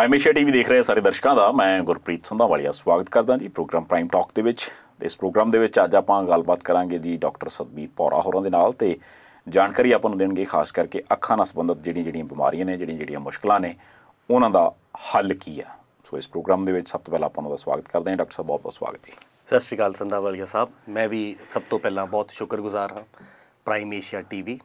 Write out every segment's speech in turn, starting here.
prime Asia TV ਦੇਖ ਰਹੇ ਸਾਰੇ ਦਰਸ਼ਕਾਂ ਦਾ ਮੈਂ ਗੁਰਪ੍ਰੀਤ ਸੰਧਾਵਾਲੀਆ ਸਵਾਗਤ ਕਰਦਾ ਜੀ ਪ੍ਰੋਗਰਾਮ ਪ੍ਰਾਈਮ ਟਾਕ ਦੇ ਵਿੱਚ ਇਸ ਪ੍ਰੋਗਰਾਮ ਦੇ ਵਿੱਚ ਅੱਜ ਆਪਾਂ ਗੱਲਬਾਤ ਕਰਾਂਗੇ ਜੀ ਡਾਕਟਰ ਸਤਬੀਰ ਪੌਰਾ ਹੋਰਾਂ ਦੇ ਨਾਲ ਤੇ ਜਾਣਕਾਰੀ ਆਪਾਂ ਨੂੰ ਦੇਣਗੇ ਖਾਸ ਕਰਕੇ ਅੱਖਾਂ ਨਾਲ ਸੰਬੰਧਤ ਜਿਹੜੀਆਂ ਜਿਹੜੀਆਂ ਬਿਮਾਰੀਆਂ ਨੇ ਜਿਹੜੀਆਂ ਜਿਹੜੀਆਂ ਮੁਸ਼ਕਲਾਂ ਨੇ ਉਹਨਾਂ ਦਾ ਹੱਲ ਕੀ ਆ ਸੋ ਇਸ ਪ੍ਰੋਗਰਾਮ ਦੇ ਵਿੱਚ ਸਭ ਤੋਂ ਪਹਿਲਾਂ ਆਪਾਂ ਉਹਨਾਂ ਦਾ ਸਵਾਗਤ ਕਰਦੇ ਹਾਂ ਡਾਕਟਰ ਸਾਹਿਬ ਬਹੁਤ ਬਹੁਤ ਸਵਾਗਤ ਹੈ ਸਤਿ ਸ਼੍ਰੀ ਅਕਾਲ ਸੰਧਾਵਾਲੀਆ ਸਾਹਿਬ ਮੈਂ ਵੀ ਸਭ ਤੋਂ ਪਹਿਲਾਂ ਬਹੁਤ ਸ਼ੁਕਰਗੁਜ਼ਾਰ ਹਾਂ ਪ੍ਰਾਈਮ ਏਸ਼ੀਆ ਟੀਵੀ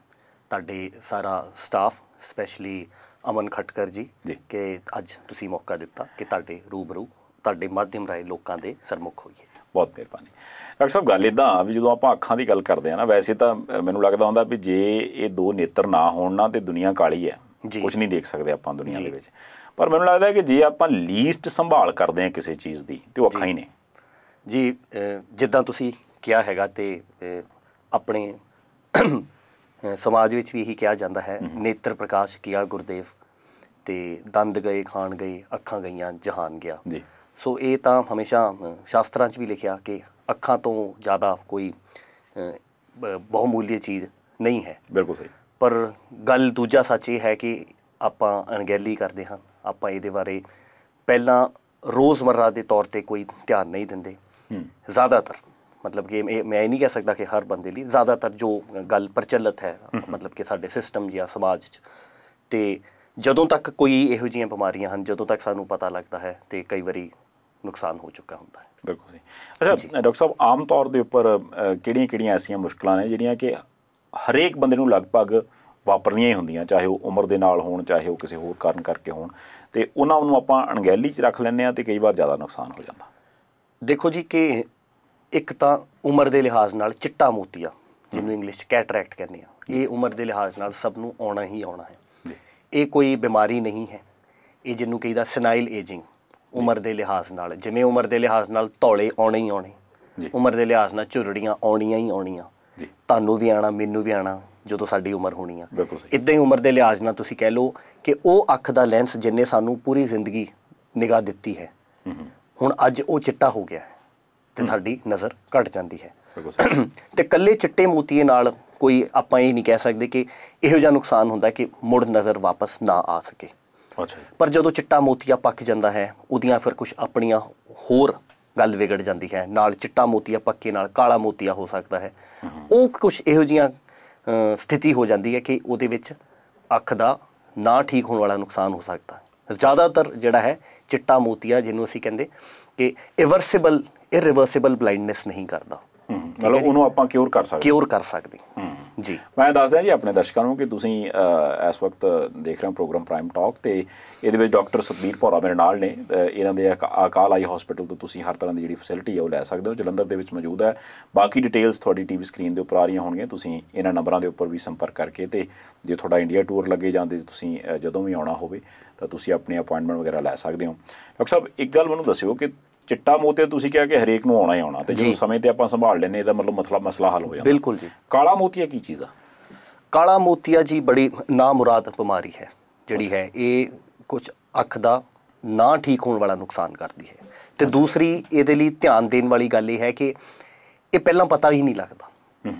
ਤੁਹਾਡੇ ਸਾਰਾ ਸਟਾਫ ਸਪੈਸ਼ਲੀ ਅਮਨ ਖਟਕਰ ਜੀ ਕਿ ਅੱਜ ਤੁਸੀਂ ਮੌਕਾ ਦਿੱਤਾ ਕਿ ਤੁਹਾਡੇ ਰੂਬਰੂ ਤੁਹਾਡੇ ਮਾਧਿਅਮ ਰਾਏ ਲੋਕਾਂ ਦੇ ਸਰਮੁਖ ਹੋਈਏ ਬਹੁਤ ਮਿਹਰਬਾਨੀ ਡਾਕਟਰ ਸਾਹਿਬ ਗੱਲ ਇਦਾਂ ਵੀ ਜਦੋਂ ਆਪਾਂ ਅੱਖਾਂ ਦੀ ਗੱਲ ਕਰਦੇ ਆ ਨਾ ਵੈਸੇ ਤਾਂ ਮੈਨੂੰ ਲੱਗਦਾ ਹੁੰਦਾ ਵੀ ਜੇ ਇਹ ਦੋ ਨੇਤਰ ਨਾ ਹੋਣ ਨਾ ਤੇ ਦੁਨੀਆ ਕਾਲੀ ਹੈ ਕੁਝ ਨਹੀਂ ਦੇਖ ਸਕਦੇ ਆਪਾਂ ਦੁਨੀਆ ਦੇ ਵਿੱਚ ਪਰ ਮੈਨੂੰ ਲੱਗਦਾ ਹੈ ਕਿ ਜੇ ਆਪਾਂ ਲੀਸਟ ਸੰਭਾਲ ਕਰਦੇ ਹਾਂ ਕਿਸੇ ਚੀਜ਼ ਦੀ ਤੇ ਉਹ ਅੱਖਾਂ ਹੀ ਨੇ ਜੀ ਜਿੱਦਾਂ ਤੁਸੀਂ ਕਿਹਾ ਹੈਗਾ ਤੇ ਆਪਣੇ ਸਮਾਜ ਵਿੱਚ ਵੀ ਇਹੀ ਕਿਹਾ ਜਾਂਦਾ ਹੈ ਨੇਤਰ ਪ੍ਰਕਾਸ਼ ਕੀਆ ਗੁਰਦੇਵ ਤੇ ਦੰਦ ਗਏ ਖਾਣ ਗਏ ਅੱਖਾਂ ਗਈਆਂ ਜਹਾਨ ਗਿਆ ਜੀ ਸੋ ਇਹ ਤਾਂ ਹਮੇਸ਼ਾ ਸ਼ਾਸਤਰਾਂ 'ਚ ਵੀ ਲਿਖਿਆ ਕਿ ਅੱਖਾਂ ਤੋਂ ਜ਼ਿਆਦਾ ਕੋਈ ਬਹੁਮੁੱਲੀ ਚੀਜ਼ ਨਹੀਂ ਹੈ ਬਿਲਕੁਲ ਸਹੀ ਪਰ ਗੱਲ ਦੂਜਾ ਸੱਚ ਇਹ ਹੈ ਕਿ ਆਪਾਂ ਅਣਗਹਿਲੀ ਕਰਦੇ ਹਾਂ ਆਪਾਂ ਇਹਦੇ ਬਾਰੇ ਪਹਿਲਾਂ ਰੋਜ਼ਮਰਰਾ ਦੇ ਤੌਰ ਤੇ ਕੋਈ ਧਿਆਨ ਨਹੀਂ ਦਿੰਦੇ ਜ਼ਿਆਦਾਤਰ ਮਤਲਬ ਕਿ ਮੈਂ ਇਹ ਨਹੀਂ ਕਹਿ ਸਕਦਾ ਕਿ ਹਰ ਬੰਦੇ ਲਈ ਜ਼ਿਆਦਾਤਰ ਜੋ ਗੱਲ ਪ੍ਰਚਲਿਤ ਹੈ ਮਤਲਬ ਕਿ ਸਾਡੇ ਸਿਸਟਮ ਜਾਂ ਸਮਾਜ 'ਚ ਤੇ ਜਦੋਂ ਤੱਕ ਕੋਈ ਇਹੋ ਜਿਹੀਆਂ ਬਿਮਾਰੀਆਂ ਹਨ ਜਦੋਂ ਤੱਕ ਸਾਨੂੰ ਪਤਾ ਲੱਗਦਾ ਹੈ ਤੇ ਕਈ ਵਾਰੀ ਨੁਕਸਾਨ ਹੋ ਚੁੱਕਾ ਹੁੰਦਾ ਹੈ ਬਿਲਕੁਲ ਜੀ ਅੱਛਾ ਡਾਕਟਰ ਸਾਹਿਬ ਆਮ ਤੌਰ ਦੇ ਉੱਪਰ ਕਿਹੜੀਆਂ-ਕਿਹੜੀਆਂ ਐਸੀਆਂ ਮੁਸ਼ਕਲਾਂ ਨੇ ਜਿਹੜੀਆਂ ਕਿ ਹਰੇਕ ਬੰਦੇ ਨੂੰ ਲਗਭਗ ਵਾਪਰਨੀਆਂ ਹੀ ਹੁੰਦੀਆਂ ਚਾਹੇ ਉਹ ਉਮਰ ਦੇ ਨਾਲ ਹੋਣ ਚਾਹੇ ਉਹ ਕਿਸੇ ਹੋਰ ਕਾਰਨ ਕਰਕੇ ਹੋਣ ਤੇ ਉਹਨਾਂ ਨੂੰ ਆਪਾਂ ਅਣਗਹਿਲੀ 'ਚ ਰੱਖ ਲੈਂਦੇ ਆ ਤੇ ਕਈ ਵਾਰ ਜ਼ਿਆਦਾ ਨੁਕਸਾਨ ਹੋ ਜਾਂਦਾ ਦੇਖੋ ਜੀ ਕਿ ਇੱਕ ਤਾਂ ਉਮਰ ਦੇ ਲਿਹਾਜ਼ ਨਾਲ ਚਿੱਟਾ ਮੋਤੀਆ ਜਿਹਨੂੰ ਇੰਗਲਿਸ਼ 'ਚ ਕੈਟਰੈਕਟ ਕਹਿੰਦੇ ਆ ਇਹ ਉਮਰ ਦੇ ਲਿਹਾਜ਼ ਨਾਲ ਸਭ ਨੂੰ ਆਉਣਾ ਹੀ ਆਉਣਾ ਹੈ ਇਹ ਕੋਈ ਬਿਮਾਰੀ ਨਹੀਂ ਹੈ ਇਹ ਜਿਹਨੂੰ ਕਹਿੰਦਾ ਸਨਾਈਲ ਏਜਿੰਗ ਉਮਰ ਦੇ ਲਿਹਾਜ਼ ਨਾਲ ਜਿਵੇਂ ਉਮਰ ਦੇ ਲਿਹਾਜ਼ ਨਾਲ ਤੌਲੇ ਆਉਣੇ ਹੀ ਆਉਣੇ ਉਮਰ ਦੇ ਲਿਹਾਜ਼ ਨਾਲ ਝੁਰੜੀਆਂ ਆਉਣੀਆਂ ਹੀ ਆਉਣੀਆਂ ਤੁਹਾਨੂੰ ਵੀ ਆਣਾ ਮੈਨੂੰ ਵੀ ਆਣਾ ਜਦੋਂ ਸਾਡੀ ਉਮਰ ਹੋਣੀ ਆ ਇਦਾਂ ਹੀ ਉਮਰ ਦੇ ਲਿਹਾਜ਼ ਨਾਲ ਤੁਸੀਂ ਕਹਿ ਲਓ ਕਿ ਉਹ ਅੱਖ ਦਾ ਲੈਂਸ ਜਿੰਨੇ ਸਾਨੂੰ ਪੂਰੀ ਜ਼ਿੰਦਗੀ ਨਿਗਾਹ ਦਿੱਤੀ ਹੈ ਹੁਣ ਅੱਜ ਉਹ ਚਿੱਟਾ ਹੋ ਗਿਆ ਤੇ ਸਾਡੀ ਨਜ਼ਰ ਘਟ ਜਾਂਦੀ ਹੈ ਤੇ ਕੱਲੇ ਚਿੱਟੇ ਮੋਤੀਏ ਨਾਲ ਕੋਈ ਆਪਾਂ ਇਹ ਨਹੀਂ ਕਹਿ ਸਕਦੇ ਕਿ ਇਹੋ ਜਿਹਾ ਨੁਕਸਾਨ ਹੁੰਦਾ ਕਿ ਮੁੜ ਨਜ਼ਰ ਵਾਪਸ ਨਾ ਆ ਸਕੇ ਅੱਛਾ ਪਰ ਜਦੋਂ ਚਿੱਟਾ ਮੋਤੀਆ ਪੱਕ ਜਾਂਦਾ ਹੈ ਉਹਦੀਆਂ ਫਿਰ ਕੁਝ ਆਪਣੀਆਂ ਹੋਰ ਗੱਲ ਵਿਗੜ ਜਾਂਦੀ ਹੈ ਨਾਲ ਚਿੱਟਾ ਮੋਤੀਆ ਪੱਕੇ ਨਾਲ ਕਾਲਾ ਮੋਤੀਆ ਹੋ ਸਕਦਾ ਹੈ ਉਹ ਕੁਝ ਇਹੋ ਜੀਆਂ ਸਥਿਤੀ ਹੋ ਜਾਂਦੀ ਹੈ ਕਿ ਉਹਦੇ ਵਿੱਚ ਅੱਖ ਦਾ ਨਾ ਠੀਕ ਹੋਣ ਵਾਲਾ ਨੁਕਸਾਨ ਹੋ ਸਕਦਾ ਹੈ ਜ਼ਿਆਦਾਤਰ ਜਿਹੜਾ ਹੈ ਚਿੱਟਾ ਮੋਤੀਆ ਜਿਹਨੂੰ ਅਸੀਂ ਕਹਿੰਦੇ ਕਿ ਇਵਰਸੀਬਲ ਇਹ ਰਿਵਰਸੀਬਲ ਬਲਾਈਂਡਨੈਸ ਨਹੀਂ ਕਰਦਾ ਮਤਲਬ ਉਹਨੂੰ ਆਪਾਂ ਕਿਉਰ ਕਰ ਸਕਦੇ ਕਿਉਰ ਕਰ ਸਕਦੇ ਜੀ ਮੈਂ ਦੱਸਦਾ ਜੀ ਆਪਣੇ ਦਰਸ਼ਕਾਂ ਨੂੰ ਕਿ ਤੁਸੀਂ ਇਸ ਵਕਤ ਦੇਖ ਰਹੇ ਹੋ ਪ੍ਰੋਗਰਾਮ ਪ੍ਰਾਈਮ ਟਾਕ ਤੇ ਇਹਦੇ ਵਿੱਚ ਡਾਕਟਰ ਸੁਖਬੀਰ ਭੌਰਾ ਮੇਰੇ ਨਾਲ ਨੇ ਇਹਨਾਂ ਦੇ ਆਕਾਲ ਆਈ ਹਸਪੀਟਲ ਤੋਂ ਤੁਸੀਂ ਹਰ ਤਰ੍ਹਾਂ ਦੀ ਜਿਹੜੀ ਫੈਸਿਲਿਟੀ ਹੈ ਉਹ ਲੈ ਸਕਦੇ ਹੋ ਜਲੰਧਰ ਦੇ ਵਿੱਚ ਮੌਜੂਦ ਹੈ ਬਾਕੀ ਡਿਟੇਲਸ ਤੁਹਾਡੀ ਟੀਵੀ ਸਕਰੀਨ ਦੇ ਉੱਪਰ ਆ ਰਹੀਆਂ ਹੋਣਗੀਆਂ ਤੁਸੀਂ ਇਹਨਾਂ ਨੰਬਰਾਂ ਦੇ ਉੱਪਰ ਵੀ ਸੰਪਰਕ ਕਰਕੇ ਤੇ ਜੇ ਤੁਹਾਡਾ ਇੰਡੀਆ ਟੂਰ ਲੱਗੇ ਜਾਂਦੇ ਤੁਸੀਂ ਜਦੋਂ ਵੀ ਆਉਣਾ ਹੋਵੇ ਤਾਂ ਤੁਸੀਂ ਆਪਣੀ ਅਪਾਇੰਟਮੈਂਟ ਵਗੈਰਾ ਲੈ ਸਕਦੇ ਹੋ ਡਾਕਟਰ ਸਾਹਿਬ ਇੱਕ ਗੱਲ ਮੈਨੂੰ ਦੱਸਿਓ ਕਿ ਚਿੱਟਾ ਮੋਤੀ ਤੁਸੀਂ ਕਿਹਾ ਕਿ ਹਰੇਕ ਨੂੰ ਆਉਣਾ ਹੀ ਆਉਣਾ ਤੇ ਜਦੋਂ ਸਮੇਂ ਤੇ ਆਪਾਂ ਸੰਭਾਲ ਲੈਨੇ ਇਹਦਾ ਮਤਲਬ ਮਸਲਾ ਮਸਲਾ ਹੱਲ ਹੋ ਜਾਂਦਾ ਬਿਲਕੁਲ ਜੀ ਕਾਲਾ ਮੋਤੀਆ ਕੀ ਚੀਜ਼ ਆ ਕਾਲਾ ਮੋਤੀਆ ਜੀ ਬੜੀ ਨਾ ਮੁਰਾਦ ਬਿਮਾਰੀ ਹੈ ਜਿਹੜੀ ਹੈ ਇਹ ਕੁਝ ਅੱਖ ਦਾ ਨਾ ਠੀਕ ਹੋਣ ਵਾਲਾ ਨੁਕਸਾਨ ਕਰਦੀ ਹੈ ਤੇ ਦੂਸਰੀ ਇਹਦੇ ਲਈ ਧਿਆਨ ਦੇਣ ਵਾਲੀ ਗੱਲ ਇਹ ਹੈ ਕਿ ਇਹ ਪਹਿਲਾਂ ਪਤਾ ਹੀ ਨਹੀਂ ਲੱਗਦਾ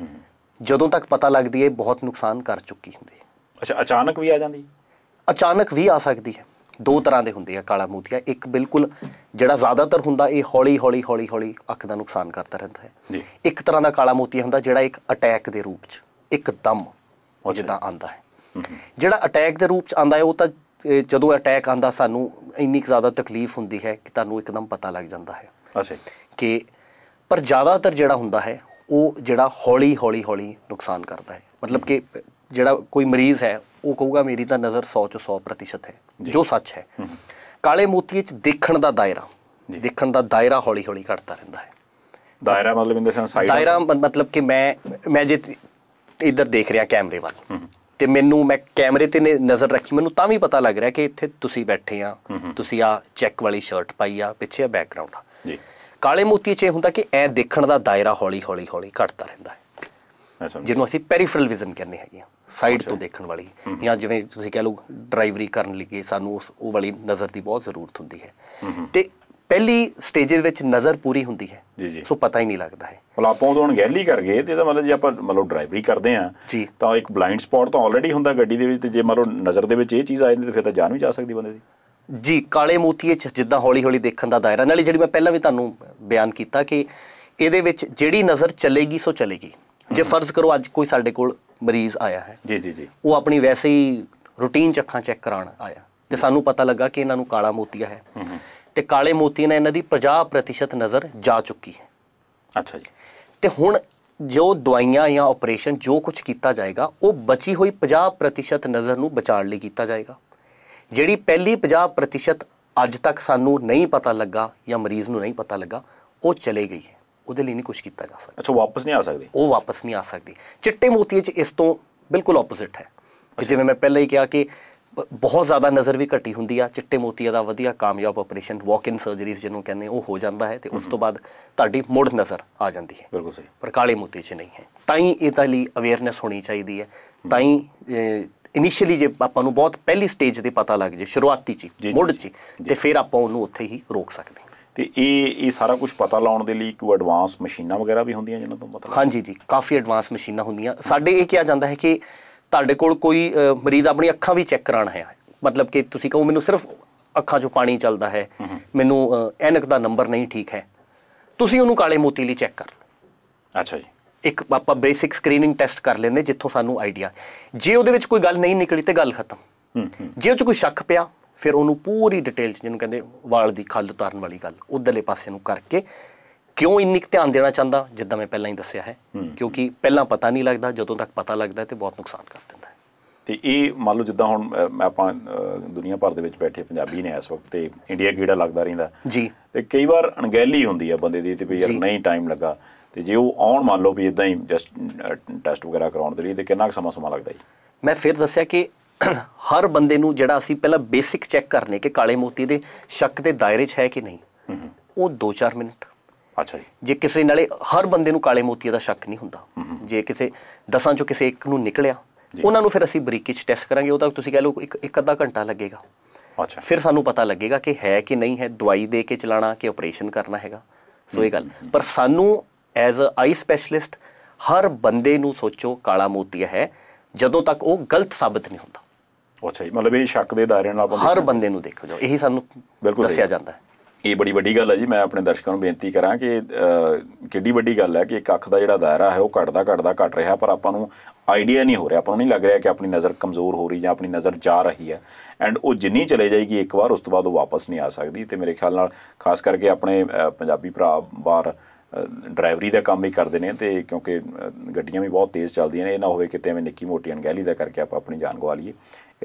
ਜਦੋਂ ਤੱਕ ਪਤਾ ਲੱਗਦੀ ਹੈ ਬਹੁਤ ਨੁਕਸਾਨ ਕਰ ਚੁੱਕੀ ਹੁੰਦੀ ਹੈ ਅੱਛਾ ਅਚਾਨਕ ਵੀ ਆ ਜਾਂਦੀ ਅਚਾਨਕ ਵੀ ਆ ਸਕਦੀ ਹੈ ਦੋ ਤਰ੍ਹਾਂ ਦੇ ਹੁੰਦੇ ਆ ਕਾਲਾ ਮੋਤੀਆ ਇੱਕ ਬਿਲਕੁਲ ਜਿਹੜਾ ਜ਼ਿਆਦਾਤਰ ਹੁੰਦਾ ਇਹ ਹੌਲੀ ਹੌਲੀ ਹੌਲੀ ਹੌਲੀ ਅੱਖ ਦਾ ਨੁਕਸਾਨ ਕਰਦਾ ਰਹਿੰਦਾ ਹੈ ਇੱਕ ਤਰ੍ਹਾਂ ਦਾ ਕਾਲਾ ਮੋਤੀਆ ਹੁੰਦਾ ਜਿਹੜਾ ਇੱਕ ਅਟੈਕ ਦੇ ਰੂਪ 'ਚ ਇੱਕਦਮ ਜਿਹਦਾ ਆਂਦਾ ਹੈ ਜਿਹੜਾ ਅਟੈਕ ਦੇ ਰੂਪ 'ਚ ਆਂਦਾ ਹੈ ਉਹ ਤਾਂ ਜਦੋਂ ਅਟੈਕ ਆਂਦਾ ਸਾਨੂੰ ਇੰਨੀ ਕੁ ਜ਼ਿਆਦਾ ਤਕਲੀਫ ਹੁੰਦੀ ਹੈ ਕਿ ਤੁਹਾਨੂੰ ਇੱਕਦਮ ਪਤਾ ਲੱਗ ਜਾਂਦਾ ਹੈ ਅੱਛਾ ਕਿ ਪਰ ਜ਼ਿਆਦਾਤਰ ਜਿਹੜਾ ਹੁੰਦਾ ਹੈ ਉਹ ਜਿਹੜਾ ਹੌਲੀ ਹੌਲੀ ਹੌਲੀ ਨੁਕਸਾਨ ਕਰਦਾ ਹੈ ਮਤਲਬ ਕਿ ਜਿਹੜਾ ਕੋਈ ਮਰੀਜ਼ ਹੈ ਉਹ ਕਹੂਗਾ ਮੇਰੀ ਤਾਂ ਨਜ਼ਰ 100 ਚੋਂ 100% ਹੈ ਜੋ ਸੱਚ ਹੈ ਕਾਲੇ ਮੋਤੀ ਵਿੱਚ ਦੇਖਣ ਦਾ ਦਾਇਰਾ ਦੇਖਣ ਦਾ ਦਾਇਰਾ ਹੌਲੀ-ਹੌਲੀ ਘਟਦਾ ਰਹਿੰਦਾ ਹੈ ਦਾਇਰਾ ਮਤਲਬ ਇਹਦੇ ਦ ਸੈਂਸ ਸਾਈਡ ਦਾਇਰਾ ਮਤਲਬ ਕਿ ਮੈਂ ਮੈਂ ਜੇ ਇੱਧਰ ਦੇਖ ਰਿਹਾ ਕੈਮਰੇ ਵੱਲ ਤੇ ਮੈਨੂੰ ਮੈਂ ਕੈਮਰੇ ਤੇ ਨਜ਼ਰ ਰੱਖੀ ਮੈਨੂੰ ਤਾਂ ਵੀ ਪਤਾ ਲੱਗ ਰਿਹਾ ਕਿ ਇੱਥੇ ਤੁਸੀਂ ਬੈਠੇ ਆ ਤੁਸੀਂ ਆ ਚੈੱਕ ਵਾਲੀ ਸ਼ਰਟ ਪਾਈ ਆ ਪਿੱਛੇ ਆ ਬੈਕਗ੍ਰਾਉਂਡ ਆ ਜੀ ਕਾਲੇ ਮੋਤੀ 'ਚ ਇਹ ਹੁੰਦਾ ਕਿ ਐ ਦੇਖਣ ਦਾ ਦਾਇਰਾ ਹੌਲੀ-ਹੌਲੀ ਹੌਲੀ ਘਟਦਾ ਰਹਿੰਦਾ ਹੈ ਜਿਹਨੂੰ ਅਸੀਂ ਪੈਰੀਫਰਲ ਵਿਜ਼ਨ ਕਹਿੰਦੇ ਹੈਗੇ ਆ ਸਾਈਡ ਤੋਂ ਦੇਖਣ ਵਾਲੀ ਜਾਂ ਜਿਵੇਂ ਤੁਸੀਂ ਕਹਿ ਲਓ ਡਰਾਈਵਰੀ ਕਰਨ ਲਈ ਸਾਨੂੰ ਉਸ ਉਹ ਵਾਲੀ ਨਜ਼ਰ ਦੀ ਬਹੁਤ ਜ਼ਰੂਰਤ ਹੁੰਦੀ ਹੈ ਤੇ ਪਹਿਲੀ ਸਟੇਜਸ ਵਿੱਚ ਨਜ਼ਰ ਪੂਰੀ ਹੁੰਦੀ ਹੈ ਜੀ ਜੀ ਸੋ ਪਤਾ ਹੀ ਨਹੀਂ ਲੱਗਦਾ ਹੈ ਮਤਲਬ ਆਪਾਂ ਉਦੋਂ ਗੈਲੀ ਕਰ ਗਏ ਤੇ ਇਹਦਾ ਮਤਲਬ ਜੇ ਆਪਾਂ ਮਤਲਬ ਡਰਾਈਵਰੀ ਕਰਦੇ ਆ ਤਾਂ ਇੱਕ ਬਲਾਈਂਡ ਸਪੌਟ ਤਾਂ ਆਲਰੇਡੀ ਹੁੰਦਾ ਗੱਡੀ ਦੇ ਵਿੱਚ ਤੇ ਜੇ ਮਤਲਬ ਨਜ਼ਰ ਦੇ ਵਿੱਚ ਇਹ ਚੀਜ਼ ਆ ਜਾਂਦੀ ਤੇ ਫਿਰ ਤਾਂ ਜਾਨ ਵੀ ਜਾ ਸਕਦੀ ਬੰਦੇ ਦੀ ਜੀ ਕਾਲੇ ਮੋਤੀਏ ਚ ਜਿੱਦਾਂ ਹੌਲੀ-ਹੌਲੀ ਦੇਖਣ ਦਾ ਦਾਇਰਾ ਨਾਲੇ ਜਿਹੜੀ ਮੈਂ ਪਹਿਲਾਂ ਵੀ ਤੁਹਾਨੂੰ ਬਿਆਨ ਕੀਤਾ ਕਿ ਇਹਦੇ ਵਿੱਚ ਜਿਹੜੀ ਨਜ਼ਰ ਚੱਲੇਗੀ ਸੋ ਚੱਲੇਗੀ ਜੇ ਫਰਜ਼ ਕਰੋ ਅੱਜ ਕੋਈ ਸਾਡੇ ਕੋਲ ਮਰੀਜ਼ ਆਇਆ ਹੈ ਜੀ ਜੀ ਜੀ ਉਹ ਆਪਣੀ ਵੈਸੇ ਹੀ ਰੂਟੀਨ ਚ ਅੱਖਾਂ ਚੈੱਕ ਕਰਾਉਣ ਆਇਆ ਤੇ ਸਾਨੂੰ ਪਤਾ ਲੱਗਾ ਕਿ ਇਹਨਾਂ ਨੂੰ ਕਾਲਾ ਮੋਤੀਆ ਹੈ ਤੇ ਕਾਲੇ ਮੋਤੀ ਨੇ ਇਹਨਾਂ ਦੀ 50% ਨਜ਼ਰ ਜਾ ਚੁੱਕੀ ਹੈ ਅੱਛਾ ਜੀ ਤੇ ਹੁਣ ਜੋ ਦਵਾਈਆਂ ਜਾਂ ਆਪਰੇਸ਼ਨ ਜੋ ਕੁਝ ਕੀਤਾ ਜਾਏਗਾ ਉਹ ਬਚੀ ਹੋਈ 50% ਨਜ਼ਰ ਨੂੰ ਬਚਾਉਣ ਲਈ ਕੀਤਾ ਜਾਏਗਾ ਜਿਹੜੀ ਪਹਿਲੀ 50% ਅੱਜ ਤੱਕ ਸਾਨੂੰ ਨਹੀਂ ਪਤਾ ਲੱਗਾ ਜਾਂ ਮਰੀਜ਼ ਨੂੰ ਨਹੀਂ ਪਤਾ ਲੱਗਾ ਉਹ ਚਲੇ ਗਈ ਹੈ ਉਹਦੇ ਲਈ ਨਹੀਂ ਕੁਝ ਕੀਤਾ ਜਾ ਸਕਦਾ ਅੱਛਾ ਵਾਪਸ ਨਹੀਂ ਆ ਸਕਦੇ ਉਹ ਵਾਪਸ ਨਹੀਂ ਆ ਸਕਦੇ ਚਿੱਟੇ ਮੋਤੀਏ 'ਚ ਇਸ ਤੋਂ ਬਿਲਕੁਲ ਆਪੋਜ਼ਿਟ ਹੈ ਜਿਵੇਂ ਮੈਂ ਪਹਿਲਾਂ ਹੀ ਕਿਹਾ ਕਿ ਬਹੁਤ ਜ਼ਿਆਦਾ ਨਜ਼ਰ ਵੀ ਘਟੀ ਹੁੰਦੀ ਆ ਚਿੱਟੇ ਮੋਤੀ ਦਾ ਵਧੀਆ ਕਾਮਯਾਬ ਆਪਰੇਸ਼ਨ ਵਾਕ ਇਨ ਸਰਜਰੀਜ਼ ਜਿਹਨੂੰ ਕਹਿੰਦੇ ਉਹ ਹੋ ਜਾਂਦਾ ਹੈ ਤੇ ਉਸ ਤੋਂ ਬਾਅਦ ਤੁਹਾਡੀ ਮੁੜ ਨਜ਼ਰ ਆ ਜਾਂਦੀ ਹੈ ਬਿਲਕੁਲ ਸਹੀ ਪਰ ਕਾਲੇ ਮੋਤੀ 'ਚ ਨਹੀਂ ਹੈ ਤਾਂ ਹੀ ਇਹ ਤਾਂ ਲਈ ਅਵੇਅਰਨੈਸ ਹੋਣੀ ਚਾਹੀਦੀ ਹੈ ਤਾਂ ਹੀ ਇਨੀਸ਼ੀਅਲੀ ਜੇ ਆਪਾਂ ਨੂੰ ਬਹੁਤ ਪਹਿਲੀ ਸਟੇਜ ਤੇ ਪਤਾ ਲੱਗ ਜੇ ਸ਼ੁਰੂਆਤੀ 'ਚ ਮੁੜ 'ਚ ਤੇ ਫਿਰ ਆਪਾਂ ਉਹਨੂੰ ਉੱਥੇ ਹੀ ਰੋਕ ਸਕਦੇ ਤੇ ਇਹ ਇਹ ਸਾਰਾ ਕੁਝ ਪਤਾ ਲਾਉਣ ਦੇ ਲਈ ਕੋਈ ਐਡਵਾਂਸ ਮਸ਼ੀਨਾਂ ਵਗੈਰਾ ਵੀ ਹੁੰਦੀਆਂ ਜਿਹਨਾਂ ਤੋਂ ਮਤਲਬ ਹਾਂਜੀ ਜੀ ਕਾਫੀ ਐਡਵਾਂਸ ਮਸ਼ੀਨਾਂ ਹੁੰਦੀਆਂ ਸਾਡੇ ਇਹ ਕਿਹਾ ਜਾਂਦਾ ਹੈ ਕਿ ਤੁਹਾਡੇ ਕੋਲ ਕੋਈ ਮਰੀਜ਼ ਆਪਣੀ ਅੱਖਾਂ ਵੀ ਚੈੱਕ ਕਰਾਣ ਹੈ ਮਤਲਬ ਕਿ ਤੁਸੀਂ ਕਹੋ ਮੈਨੂੰ ਸਿਰਫ ਅੱਖਾਂ 'ਚੋਂ ਪਾਣੀ ਚੱਲਦਾ ਹੈ ਮੈਨੂੰ ਐਨਕ ਦਾ ਨੰਬਰ ਨਹੀਂ ਠੀਕ ਹੈ ਤੁਸੀਂ ਉਹਨੂੰ ਕਾਲੇ ਮੋਤੀ ਲਈ ਚੈੱਕ ਕਰ ਲਓ ਅੱਛਾ ਜੀ ਇੱਕ ਆਪਾਂ ਬੇਸਿਕ ਸਕਰੀਨਿੰਗ ਟੈਸਟ ਕਰ ਲੈਂਦੇ ਜਿੱਥੋਂ ਸਾਨੂੰ ਆਈਡੀਆ ਜੇ ਉਹਦੇ ਵਿੱਚ ਕੋਈ ਗੱਲ ਨਹੀਂ ਨਿਕਲੀ ਤੇ ਗੱਲ ਖਤਮ ਜੇ ਉਹ 'ਚ ਕੋਈ ਸ਼ੱਕ ਪਿਆ ਫਿਰ ਉਹਨੂੰ ਪੂਰੀ ਡਿਟੇਲ ਚ ਜਿਹਨੂੰ ਕਹਿੰਦੇ ਵਾਲ ਦੀ ਖੱਲ ਉਤਾਰਨ ਵਾਲੀ ਗੱਲ ਉਧਰਲੇ ਪਾਸੇ ਨੂੰ ਕਰਕੇ ਕਿਉਂ ਇੰਨੀ ਧਿਆਨ ਦੇਣਾ ਚਾਹੁੰਦਾ ਜਿੱਦਾਂ ਮੈਂ ਪਹਿਲਾਂ ਹੀ ਦੱਸਿਆ ਹੈ ਕਿਉਂਕਿ ਪਹਿਲਾਂ ਪਤਾ ਨਹੀਂ ਲੱਗਦਾ ਜਦੋਂ ਤੱਕ ਪਤਾ ਲੱਗਦਾ ਤੇ ਬਹੁਤ ਨੁਕਸਾਨ ਕਰ ਦਿੰਦਾ ਹੈ ਤੇ ਇਹ ਮੰਨ ਲਓ ਜਿੱਦਾਂ ਹੁਣ ਮੈਂ ਆਪਾਂ ਦੁਨੀਆ ਭਰ ਦੇ ਵਿੱਚ ਬੈਠੇ ਪੰਜਾਬੀ ਨੇ ਇਸ ਵਕਤ ਤੇ ਇੰਡੀਆ ਕੀੜਾ ਲੱਗਦਾ ਰਹਿੰਦਾ ਜੀ ਤੇ ਕਈ ਵਾਰ ਅਣਗਹਿਲੀ ਹੁੰਦੀ ਆ ਬੰਦੇ ਦੀ ਤੇ ਵੀ ਯਾਰ ਨਹੀਂ ਟਾਈਮ ਲੱਗਾ ਤੇ ਜੇ ਉਹ ਆਉਣ ਮੰਨ ਲਓ ਵੀ ਇਦਾਂ ਹੀ ਜਸਟ ਟੈਸਟ ਵਗੈਰਾ ਕਰਾਉਣ ਦੇ ਲਈ ਤੇ ਕਿੰਨਾ ਸਮਾਂ ਸਮਾਂ ਲੱਗਦਾ ਜੀ ਮੈਂ ਫਿਰ ਦੱਸਿਆ ਕਿ ਹਰ ਬੰਦੇ ਨੂੰ ਜਿਹੜਾ ਅਸੀਂ ਪਹਿਲਾਂ ਬੇਸਿਕ ਚੈੱਕ ਕਰਨੇ ਕਿ ਕਾਲੇ ਮੋਤੀ ਦੇ ਸ਼ੱਕ ਦੇ ਦਾਇਰੇ 'ਚ ਹੈ ਕਿ ਨਹੀਂ ਉਹ 2-4 ਮਿੰਟ ਅੱਛਾ ਜੀ ਜੇ ਕਿਸੇ ਨਾਲੇ ਹਰ ਬੰਦੇ ਨੂੰ ਕਾਲੇ ਮੋਤੀ ਦਾ ਸ਼ੱਕ ਨਹੀਂ ਹੁੰਦਾ ਜੇ ਕਿਸੇ ਦਸਾਂ ਚੋਂ ਕਿਸੇ ਇੱਕ ਨੂੰ ਨਿਕਲਿਆ ਉਹਨਾਂ ਨੂੰ ਫਿਰ ਅਸੀਂ ਬਰੀਕੀ 'ਚ ਟੈਸਟ ਕਰਾਂਗੇ ਉਹ ਤਾਂ ਤੁਸੀਂ ਕਹ ਲਓ ਇੱਕ ਇੱਕ ਅੱਧਾ ਘੰਟਾ ਲੱਗੇਗਾ ਅੱਛਾ ਫਿਰ ਸਾਨੂੰ ਪਤਾ ਲੱਗੇਗਾ ਕਿ ਹੈ ਕਿ ਨਹੀਂ ਹੈ ਦਵਾਈ ਦੇ ਕੇ ਚਲਾਣਾ ਕਿ ਆਪਰੇਸ਼ਨ ਕਰਨਾ ਹੈਗਾ ਸੋ ਇਹ ਗੱਲ ਪਰ ਸਾਨੂੰ ਐਜ਼ ਅ ਆਈ ਸਪੈਸ਼ਲਿਸਟ ਹਰ ਬੰਦੇ ਨੂੰ ਸੋਚੋ ਕਾਲਾ ਮੋਤੀ ਹੈ ਜਦੋਂ ਤੱਕ ਉਹ ਗਲਤ ਸਾਬਤ ਨਹੀਂ ਹੁੰਦਾ ਅੱਛਾ ਜੀ ਮਤਲਬ ਇਹ ਸ਼ੱਕ ਦੇ ਦਾਇਰੇ ਨਾਲ ਹਰ ਬੰਦੇ ਨੂੰ ਦੇਖੋ ਜਾਓ ਇਹੀ ਸਾਨੂੰ ਦੱਸਿਆ ਜਾਂਦਾ ਹੈ ਇਹ ਬੜੀ ਵੱਡੀ ਗੱਲ ਹੈ ਜੀ ਮੈਂ ਆਪਣੇ ਦਰਸ਼ਕਾਂ ਨੂੰ ਬੇਨਤੀ ਕਰਾਂ ਕਿ ਕਿੱਡੀ ਵੱਡੀ ਗੱਲ ਹੈ ਕਿ ਇੱਕ ਅੱਖ ਦਾ ਜਿਹੜਾ ਦਾਇਰਾ ਹੈ ਉਹ ਘਟਦਾ ਘਟਦਾ ਘਟ ਰਿਹਾ ਪਰ ਆਪਾਂ ਨੂੰ ਆਈਡੀਆ ਨਹੀਂ ਹੋ ਰਿਹਾ ਆਪਾਂ ਨੂੰ ਨਹੀਂ ਲੱਗ ਰਿਹਾ ਕਿ ਆਪਣੀ ਨਜ਼ਰ ਕਮਜ਼ੋਰ ਹੋ ਰਹੀ ਜਾਂ ਆਪਣੀ ਨਜ਼ਰ ਜਾ ਰਹੀ ਹੈ ਐਂਡ ਉਹ ਜਿੰਨੀ ਚਲੇ ਜਾਏਗੀ ਇੱਕ ਵਾਰ ਉਸ ਤੋਂ ਬਾਅਦ ਉਹ ਵਾਪਸ ਨਹੀਂ ਆ ਸਕਦੀ ਤੇ ਮੇਰੇ ਖਿਆਲ ਨਾਲ ਖਾਸ ਕਰਕੇ ਆਪਣੇ ਪੰਜਾਬੀ ਭਰਾ ਬਾਹਰ ਡਰਾਈਵਰੀ ਦਾ ਕੰਮ ਹੀ ਕਰਦੇ ਨੇ ਤੇ ਕਿਉਂਕਿ ਗੱਡੀਆਂ ਵੀ ਬਹੁਤ ਤੇਜ਼ ਚੱਲਦੀਆਂ ਨੇ ਇਹ ਨਾ ਹੋਵੇ ਕਿਤੇ ਐਵੇਂ ਨਿੱਕੀ ਮੋਟੀ ਅਣਗਹਿਲੀ ਦਾ ਕਰਕੇ ਆਪਾਂ ਆਪਣੀ ਜਾਨ ਗਵਾ ਲਈਏ